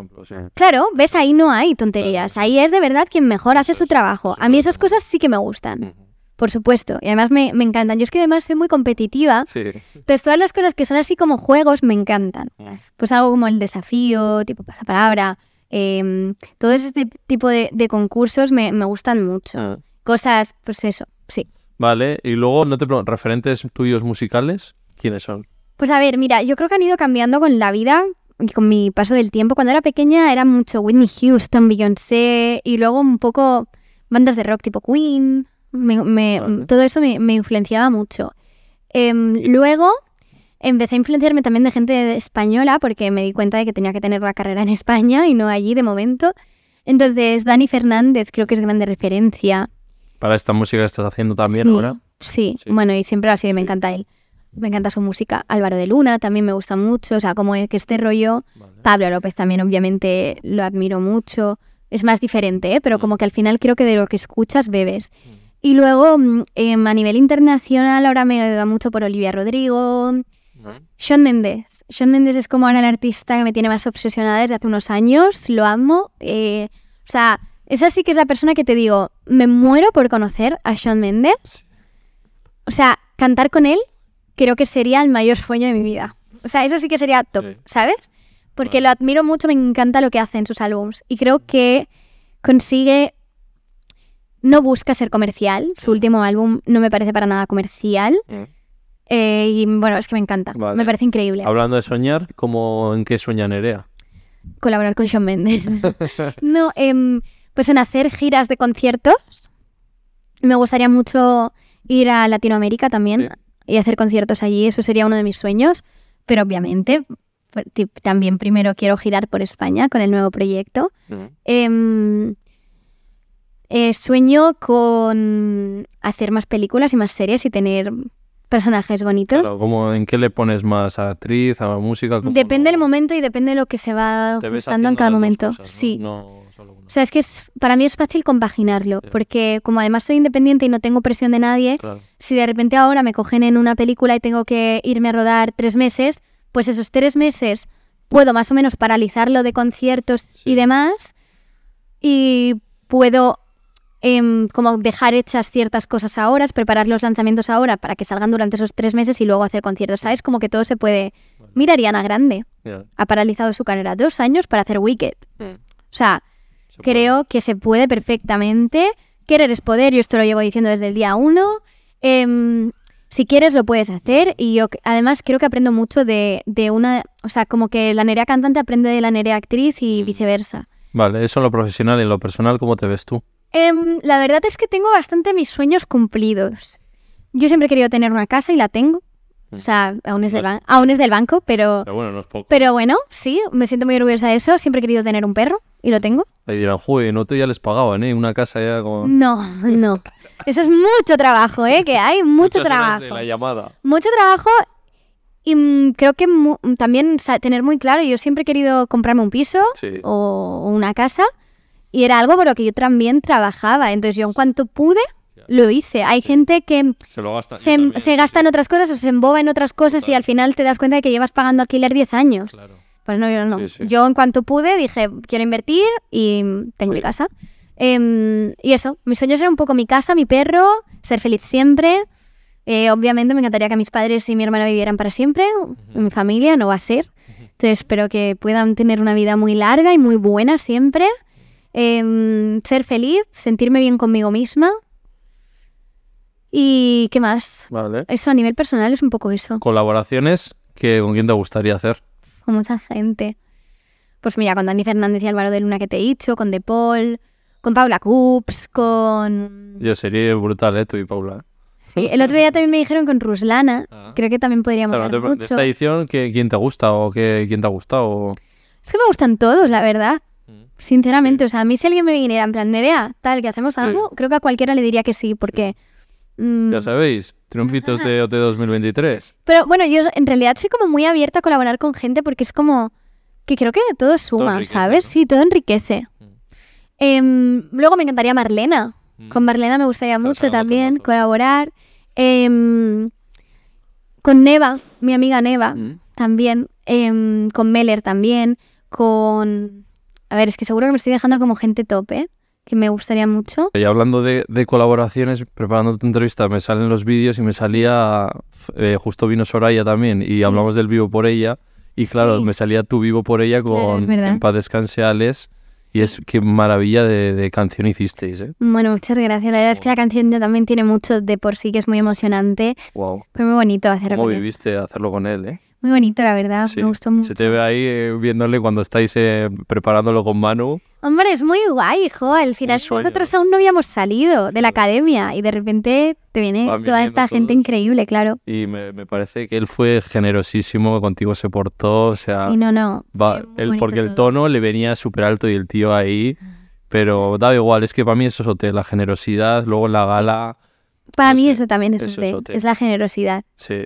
claro, ves, ahí no hay tonterías. Ahí es de verdad quien mejor hace su trabajo. A mí esas cosas sí que me gustan. Por supuesto, y además me, encantan. Yo es que además soy muy competitiva. Entonces, todas las cosas que son así como juegos me encantan. Pues algo como el desafío, tipo pasapalabra, palabra em, todo ese tipo de, concursos me, gustan mucho. Ah. Cosas, pues eso, sí. Vale, y luego, no te ¿referentes tuyos musicales? ¿Quiénes son? Pues a ver, mira, yo creo que han ido cambiando con la vida y con mi paso del tiempo. Cuando era pequeña era mucho Whitney Houston, Beyoncé y luego un poco bandas de rock tipo Queen. Me, Todo eso me, influenciaba mucho. Em, luego empecé a influenciarme también de gente española porque me di cuenta de que tenía que tener una carrera en España y no allí de momento. Entonces, Dani Fernández creo que es grande referencia. Para esta música que estás haciendo también ahora. Sí. bueno, y siempre ha sido, me encanta él me encanta su música. Álvaro de Luna también me gusta mucho. O sea, como que este rollo. Pablo López también, obviamente, lo admiro mucho. Es más diferente, ¿eh? pero mm. como que al final creo que de lo que escuchas bebes. Mm. Y luego, mm, em, a nivel internacional, ahora me da mucho por Olivia Rodrigo. Sean Mendes. Sean Mendes es como ahora el artista que me tiene más obsesionada desde hace unos años. Lo amo. Eh, o sea, esa sí que es la persona que te digo, me muero por conocer a Sean Mendes. O sea, cantar con él creo que sería el mayor sueño de mi vida. O sea, eso sí que sería top, ¿sabes? Porque lo admiro mucho, me encanta lo que hace en sus álbums. Y creo que consigue. No busca ser comercial. Su mm. último álbum no me parece para nada comercial. Mm. Eh, y bueno, es que me encanta. Me parece increíble. Hablando de soñar, ¿cómo, ¿en qué sueña Nerea? Colaborar con Sean Mendes. no, em, pues en hacer giras de conciertos. Me gustaría mucho ir a Latinoamérica también y hacer conciertos allí, eso sería uno de mis sueños, pero obviamente pues, también primero quiero girar por España con el nuevo proyecto. Em, eh, sueño con hacer más películas y más series y tener personajes bonitos. Claro, ¿En qué le pones más? ¿A actriz? ¿A música? Depende del momento y depende de lo que se va gustando en cada momento. Sí. O sea, es que es, para mí es fácil compaginarlo, porque como además soy independiente y no tengo presión de nadie, claro si de repente ahora me cogen en una película y tengo que irme a rodar tres meses, pues esos tres meses puedo más o menos paralizarlo de conciertos y demás y puedo em, como dejar hechas ciertas cosas ahora, preparar los lanzamientos ahora para que salgan durante esos tres meses y luego hacer conciertos, ¿sabes? Como que todo se puede... Mira Ariana Grande, ha paralizado su carrera dos años para hacer Wicked. Mm. O sea, creo que se puede perfectamente, querer es poder, yo esto lo llevo diciendo desde el día uno, Em, si quieres lo puedes hacer y yo además creo que aprendo mucho de, una, o sea, como que la nerea cantante aprende de la nerea actriz y mm. viceversa. Vale, eso en lo profesional y en lo personal, ¿cómo te ves tú? Em, la verdad es que tengo bastante mis sueños cumplidos. Yo siempre he querido tener una casa y la tengo. Mm. O sea, aún es, del, aún es del banco, pero... Pero bueno, no sí, me siento muy orgullosa de eso. Siempre he querido tener un perro y lo tengo. Y dirán, joder, no te ya les pagaban, ¿eh? Una casa ya con... No, no. Eso es mucho trabajo, ¿eh? Que hay mucho trabajo. de la llamada. Mucho trabajo y mm, creo que también tener muy claro, yo siempre he querido comprarme un piso o una casa y era algo por lo que yo también trabajaba. Entonces yo en cuanto pude, lo hice. Hay gente que se, lo gasta, en otras cosas o se emboba en otras cosas y al final te das cuenta de que llevas pagando alquiler 10 años. Pues no, yo no. Yo en cuanto pude dije, quiero invertir y tengo mi casa. Em, y eso, mis sueños eran un poco mi casa, mi perro, ser feliz siempre. Eh, obviamente me encantaría que mis padres y mi hermana vivieran para siempre. Mi familia no va a ser. Entonces espero que puedan tener una vida muy larga y muy buena siempre. Em, ser feliz, sentirme bien conmigo misma, ¿Y qué más? Vale. Eso a nivel personal es un poco eso. ¿Colaboraciones que, con quién te gustaría hacer? Con mucha gente. Pues mira, con Dani Fernández y Álvaro de Luna que te he dicho, con De Paul, con Paula Cups, con... Yo sería brutal, ¿eh? Tú y Paula. ¿eh? Sí, el otro día también me dijeron con Ruslana. Ah. Creo que también podríamos hablar De esta edición, ¿quién te gusta o qué, quién te ha gustado? Es que me gustan todos, la verdad. Mm. Sinceramente, o sea, a mí si alguien me viniera en plan, Nerea, tal, que hacemos algo, creo que a cualquiera le diría que sí, porque... Mm. Ya sabéis, triunfitos de OT 2023. Pero bueno, yo en realidad soy como muy abierta a colaborar con gente porque es como que creo que todo suma, ¿sabes? Sí, todo enriquece. Mm. Em, luego me encantaría Marlena. Mm. Con Marlena me gustaría mucho también colaborar. Em, con Neva, mi amiga Neva, también. Em, con Meller también. Con... A ver, es que seguro que me estoy dejando como gente tope ¿eh? que me gustaría mucho. Y hablando de, colaboraciones, preparando tu entrevista, me salen los vídeos y me salía, eh, justo vino Soraya también, y hablamos del vivo por ella, y claro, me salía tu vivo por ella con claro, canseales y es qué maravilla de, canción hicisteis. ¿eh? Bueno, muchas gracias. La verdad es que la canción también tiene mucho de por sí, que es muy emocionante. Wow. Fue muy bonito hacerlo ¿Cómo viviste hacerlo con él? ¿eh? Muy bonito, la verdad, me gustó mucho. Se te ve ahí eh, viéndole cuando estáis eh, preparándolo con Manu. Hombre, es muy guay, hijo. Al final nosotros aún no habíamos salido de la academia y de repente te viene toda esta gente increíble, claro. Y me, parece que él fue generosísimo, contigo se portó, o sea... Sí, no, no. porque el tono le venía súper alto y el tío ahí... Mm. Pero da igual, es que para mí eso es OT, la generosidad, luego la gala... Para mí eso también es, eso es la generosidad. Sí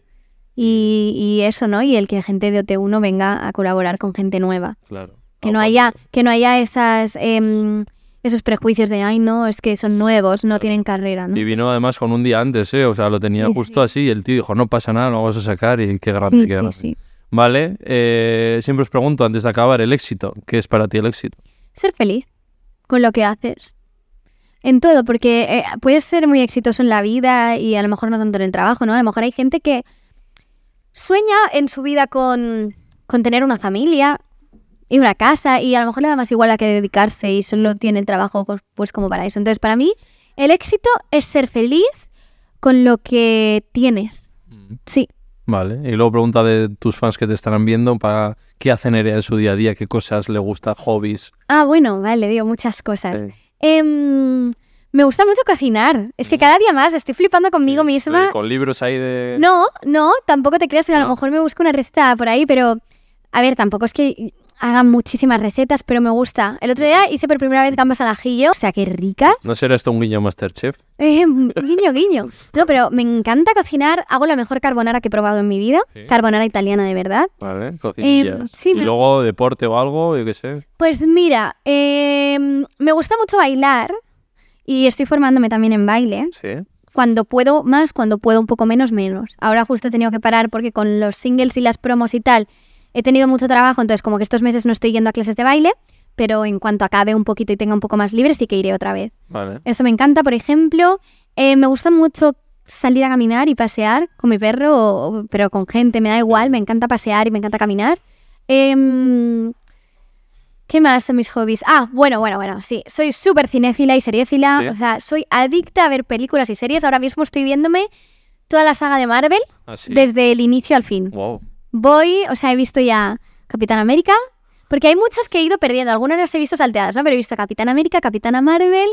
y, eso, ¿no? Y el que gente de OT1 venga a colaborar con gente nueva. Claro. Que no haya, que no haya esas... Em, esos prejuicios de, ay, no, es que son nuevos, no tienen carrera. ¿no? Y vino además con un día antes, ¿eh? o sea, lo tenía justo así y el tío dijo, no pasa nada, lo vas a sacar y qué grande, sí, qué Vale, eh, siempre os pregunto antes de acabar el éxito, ¿qué es para ti el éxito? Ser feliz con lo que haces. En todo, porque eh, puedes ser muy exitoso en la vida y a lo mejor no tanto en el trabajo, ¿no? A lo mejor hay gente que sueña en su vida con, tener una familia y una casa y a lo mejor le da más igual a que dedicarse y solo tiene el trabajo pues, pues como para eso. Entonces, para mí, el éxito es ser feliz con lo que tienes. Mm. Sí. Vale, y luego pregunta de tus fans que te estarán viendo para qué hacen Nerea en su día a día, qué cosas le gusta, hobbies. Ah, bueno, vale, digo muchas cosas. Em, me gusta mucho cocinar. Es que mm. cada día más estoy flipando conmigo misma. Con libros ahí de. No, no, tampoco te creas que a lo mejor me busco una receta por ahí, pero. A ver, tampoco es que haga muchísimas recetas, pero me gusta. El otro día hice por primera vez gambas al ajillo, o sea, qué ricas. ¿No será esto un guiño Masterchef? Eh, guiño, guiño. No, pero me encanta cocinar. Hago la mejor carbonara que he probado en mi vida. Carbonara italiana, de verdad. Vale, em, cocinillas. sí, ¿Y luego deporte o algo? Yo qué sé. Pues mira, em, me gusta mucho bailar. Y estoy formándome también en baile. Sí. Cuando puedo más, cuando puedo un poco menos, menos. Ahora justo he tenido que parar porque con los singles y las promos y tal he tenido mucho trabajo, entonces como que estos meses no estoy yendo a clases de baile, pero en cuanto acabe un poquito y tenga un poco más libre, sí que iré otra vez. Vale. Eso me encanta, por ejemplo. Eh, me gusta mucho salir a caminar y pasear con mi perro, pero con gente, me da igual, me encanta pasear y me encanta caminar. Em, ¿Qué más son mis hobbies? Ah, bueno, bueno, bueno, sí. Soy súper cinéfila y seriefila, O sea, soy adicta a ver películas y series. Ahora mismo estoy viéndome toda la saga de Marvel ah, desde el inicio al fin. Wow. Voy, o sea, he visto ya Capitán América, porque hay muchas que he ido perdiendo. Algunas las he visto salteadas, ¿no? Pero he visto Capitán América, Capitana Marvel,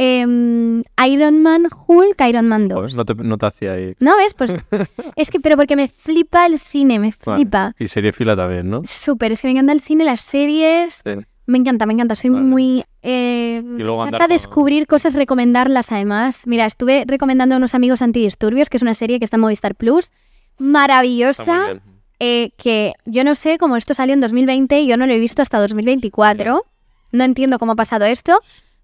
Em, Iron Man, Hulk, Iron Man 2. Pues no, te, hacía ahí. No, ves, pues es que, pero porque me flipa el cine, me flipa. Y serie fila también, ¿no? Súper, es que me encanta el cine, las series. Me encanta, me encanta. Soy muy. me eh, encanta descubrir cosas, recomendarlas además. Mira, estuve recomendando a unos amigos Antidisturbios, que es una serie que está en Movistar Plus. Maravillosa. Eh, que yo no sé cómo esto salió en 2020 y yo no lo he visto hasta 2024. No entiendo cómo ha pasado esto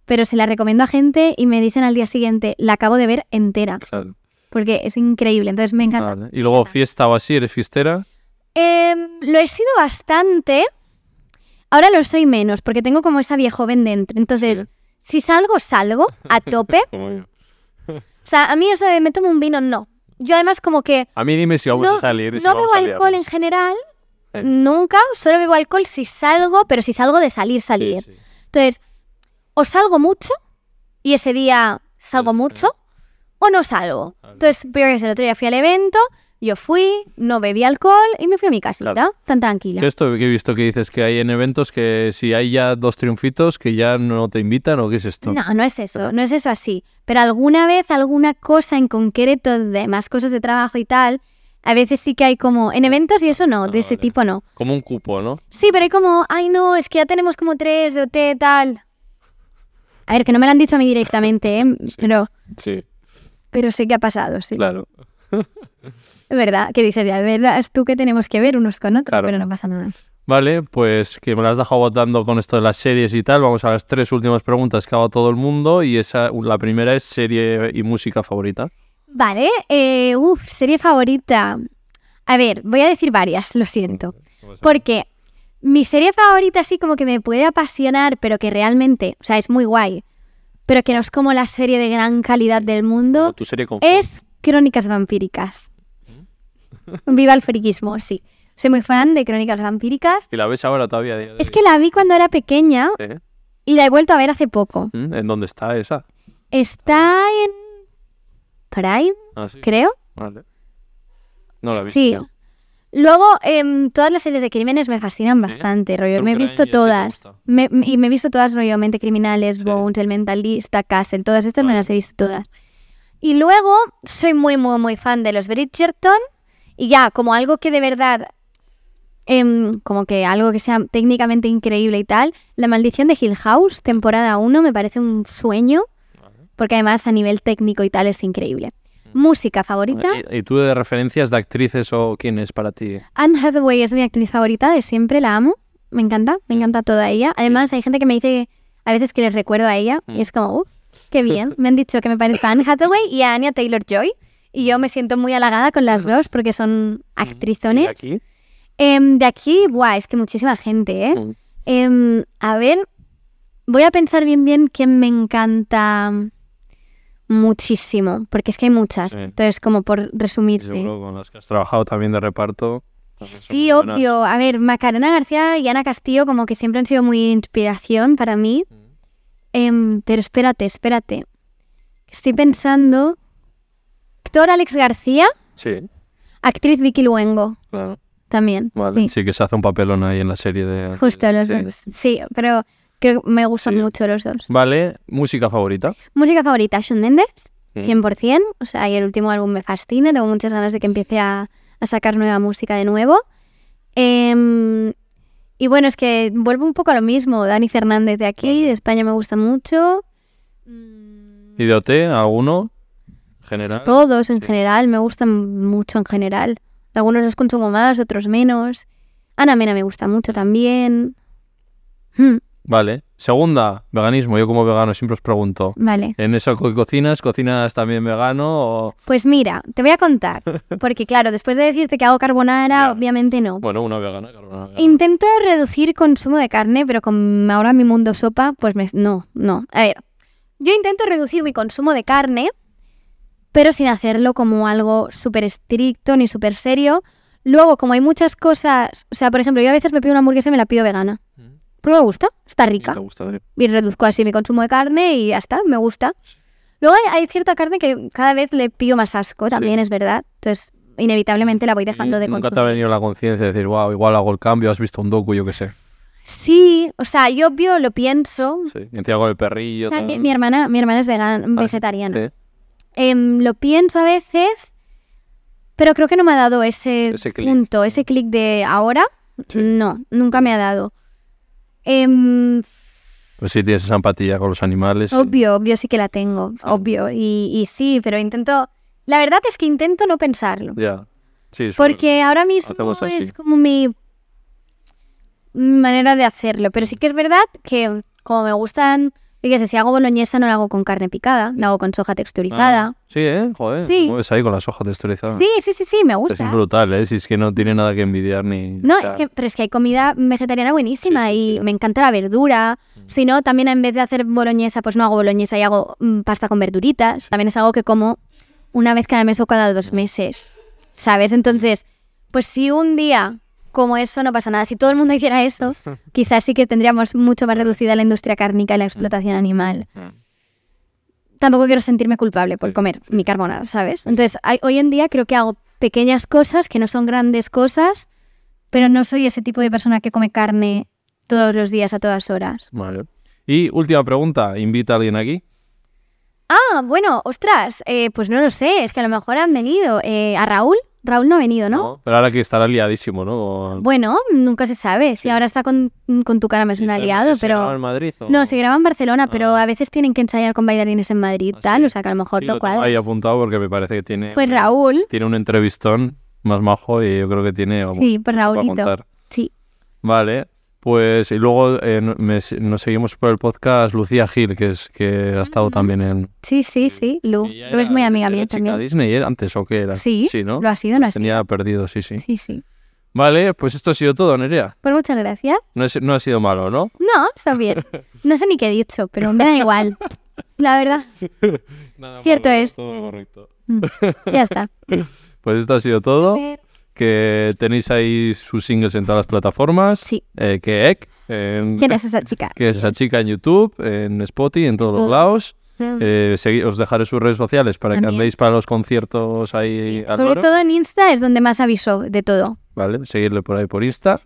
pero se la recomiendo a gente y me dicen al día siguiente, la acabo de ver entera. Porque es increíble, entonces me encanta. ¿Y luego fiesta o así? ¿Eres fiestera? Em, lo he sido bastante. Ahora lo soy menos, porque tengo como esa vieja joven dentro. Entonces, si salgo, salgo a tope. o sea, a mí eso de me tomo un vino, no. Yo además como que... A mí dime si vamos a salir. no bebo alcohol en general, nunca. Solo bebo alcohol si salgo, pero si salgo de salir, salir. Entonces o salgo mucho y ese día salgo pues, mucho eh, o no salgo. Entonces, pero que el otro día fui al evento, yo fui, no bebí alcohol y me fui a mi casita, tan tranquila. esto que he visto que dices que hay en eventos que si hay ya dos triunfitos que ya no te invitan o qué es esto? No, no es eso, no es eso así. Pero alguna vez, alguna cosa en concreto de más cosas de trabajo y tal, a veces sí que hay como, en eventos y eso no, de ah, ese tipo no. Como un cupo, ¿no? Sí, pero hay como, ay no, es que ya tenemos como tres de OT tal. A ver, que no me lo han dicho a mí directamente, ¿eh? pero, sí. pero sé que ha pasado, sí. Claro. Es verdad, que dices, ya, verdad, es tú que tenemos que ver unos con otros, pero no pasa nada. Vale, pues que me las has dejado votando con esto de las series y tal. Vamos a las tres últimas preguntas que hago dado todo el mundo. Y esa, la primera es serie y música favorita. Vale, eh, uff, serie favorita. A ver, voy a decir varias, lo siento. Porque mi serie favorita así como que me puede apasionar, pero que realmente, o sea, es muy guay, pero que no es como la serie de gran calidad del mundo, es Crónicas Vampíricas. Mm. Viva el friquismo, sí. Soy muy fan de Crónicas Vampíricas. ¿Y la ves ahora todavía? es que la vi cuando era pequeña y la he vuelto a ver hace poco. Mm, ¿En dónde está esa? Está en Prime, ah, creo. Vale. No la vi. Sí, Luego, em, todas las series de crímenes me fascinan bastante, rollo. me he visto todas. y me he visto todas, rollo, Mente Criminales, Bones, El Mentalista, Castle, todas estas me las he visto todas. Y luego, soy muy, muy, muy fan de los Bridgerton. Y ya, como algo que de verdad em, como que algo que sea técnicamente increíble y tal. La maldición de Hill House, temporada 1, me parece un sueño, porque además a nivel técnico y tal es increíble. ¿Música favorita? Eh, ¿Y, tú de referencias de actrices o quién es para ti? Anne Hathaway es mi actriz favorita de siempre, la amo. Me encanta, me encanta toda ella. Además, hay gente que me dice a veces que les recuerdo a ella y mm. es como, uff, qué bien. Me han dicho que me parezca a Anne Hathaway y a Anya Taylor-Joy. Y yo me siento muy halagada con las dos porque son mm. actrizones. Em, ¿De aquí? de aquí, es que muchísima gente, ¿eh? Mm. Em, a ver, voy a pensar bien bien quién me encanta muchísimo, porque es que hay muchas. Entonces, como por resumirte. Seguro con las que has trabajado también de reparto. Sí, obvio. A ver, Macarena García y Ana Castillo como que siempre han sido muy inspiración para mí. Mm. Em, pero espérate, espérate. Estoy pensando... Actor Alex García. Sí. Actriz Vicky Luengo. Claro. También. sí. que se hace un papelón ahí en la serie de... Justo, los dos. Sí, pero Creo que me gustan mucho los dos. Vale, música favorita. Música favorita, Sean Mendes, 100%. O sea, y el último álbum me fascina. Tengo muchas ganas de que empiece a, sacar nueva música de nuevo. Em, y bueno, es que vuelvo un poco a lo mismo. Dani Fernández de aquí, de España me gusta mucho. ¿Y de OT, alguno? ¿General? Todos en general, me gustan mucho en general. Algunos los consumo más, otros menos. Ana Mena me gusta mucho también. Hmm. Vale. Segunda, veganismo. Yo como vegano siempre os pregunto. Vale. ¿En eso cocinas, cocinas también vegano Pues mira, te voy a contar. Porque claro, después de decirte que hago carbonara, obviamente no. Bueno, una vegana, carbonara. Intento reducir consumo de carne, pero con ahora mi mundo sopa, pues no, no. A ver, yo intento reducir mi consumo de carne, pero sin hacerlo como algo súper estricto ni súper serio. Luego, como hay muchas cosas... O sea, por ejemplo, yo a veces me pido una hamburguesa y me la pido vegana. Mm. Pero me gusta, está rica. Y, reduzco así mi consumo de carne y ya está, me gusta. Luego hay, cierta carne que cada vez le pillo más asco, también es verdad. Entonces, inevitablemente la voy dejando de consumir. Nunca te ha venido la conciencia de decir, wow, igual hago el cambio, has visto un docu, yo qué sé. Sí, o sea, yo lo pienso. Sí, el perrillo. mi, hermana, mi hermana es ah, vegetariana. Em, lo pienso a veces, pero creo que no me ha dado ese, punto, ese clic de ahora. No, nunca me ha dado. Em, pues sí, tienes esa empatía con los animales. Obvio, obvio sí que la tengo, obvio. Y, sí, pero intento... La verdad es que intento no pensarlo. Ya. Sí, porque ahora mismo es como mi manera de hacerlo. Pero sí que es verdad que como me gustan Fíjese, si hago boloñesa no la hago con carne picada, la hago con soja texturizada. Ah, sí, ¿eh? Joder. Sí. Mueves ahí con la soja texturizada. Sí, sí, sí, sí, me gusta. Es brutal, ¿eh? Si es que no tiene nada que envidiar ni... No, es que, pero es que hay comida vegetariana buenísima y me encanta la verdura. Mm. Si no, también en vez de hacer boloñesa, pues no hago boloñesa y hago mm, pasta con verduritas. También es algo que como una vez cada mes o cada dos meses, ¿sabes? Entonces, pues si un día como eso no pasa nada. Si todo el mundo hiciera eso, quizás sí que tendríamos mucho más reducida la industria cárnica y la explotación animal. Mm. Mm. Tampoco quiero sentirme culpable por comer mi carbonara, ¿sabes? Entonces, hoy en día creo que hago pequeñas cosas que no son grandes cosas, pero no soy ese tipo de persona que come carne todos los días a todas horas. Y última pregunta, ¿invita a alguien aquí? Ah, bueno, ostras, eh, pues no lo sé, es que a lo mejor han venido eh, a Raúl, Raúl no ha venido, ¿no? pero ahora que estará aliadísimo, ¿no? Bueno, nunca se sabe. Si ahora está con, tu cara, me es un aliado, pero. ¿Se en Madrid? No, se graba en Barcelona, pero ah. a veces tienen que ensayar con bailarines en Madrid, ah, tal. O sea, que a lo mejor lo, cual. Ahí apuntado porque me parece que tiene. Pues Raúl. Tiene un entrevistón más majo y yo creo que tiene. sí, pues Raúlito. Sí. Vale, pues y luego eh, nos seguimos por el podcast Lucía Gil, que es que ha estado mm. también en... Sí, sí, sí, Lu. Lu es muy amiga mía también. Disney antes o qué era? Sí, ¿no? lo ha sido, no ha sido. Tenía perdido, sí, sí. Sí, sí. Vale, pues esto ha sido todo, Nerea. Pues muchas gracias. No, ha sido malo, ¿no? No, está bien. No sé ni qué he dicho, pero me da igual. La verdad. Cierto es. Todo correcto. Mm. Ya está. Pues esto ha sido todo que tenéis ahí sus singles en todas las plataformas. Sí. Eh, que Ek. ¿Quién es esa chica? Que es esa chica en YouTube, en Spotify, en todos los lados. Mm. Eh, os dejaré sus redes sociales para que andéis para los conciertos ahí. Sobre todo en Insta es donde más aviso de todo. Vale, seguirle por ahí por Insta.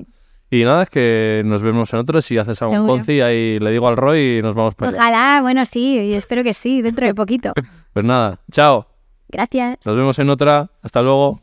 Y nada, es que nos vemos en otra Si haces algún conci, ahí le digo al Roy y nos vamos para Ojalá, bueno, sí, y espero que sí, dentro de poquito. pues nada, chao. Gracias. Nos vemos en otra. Hasta luego.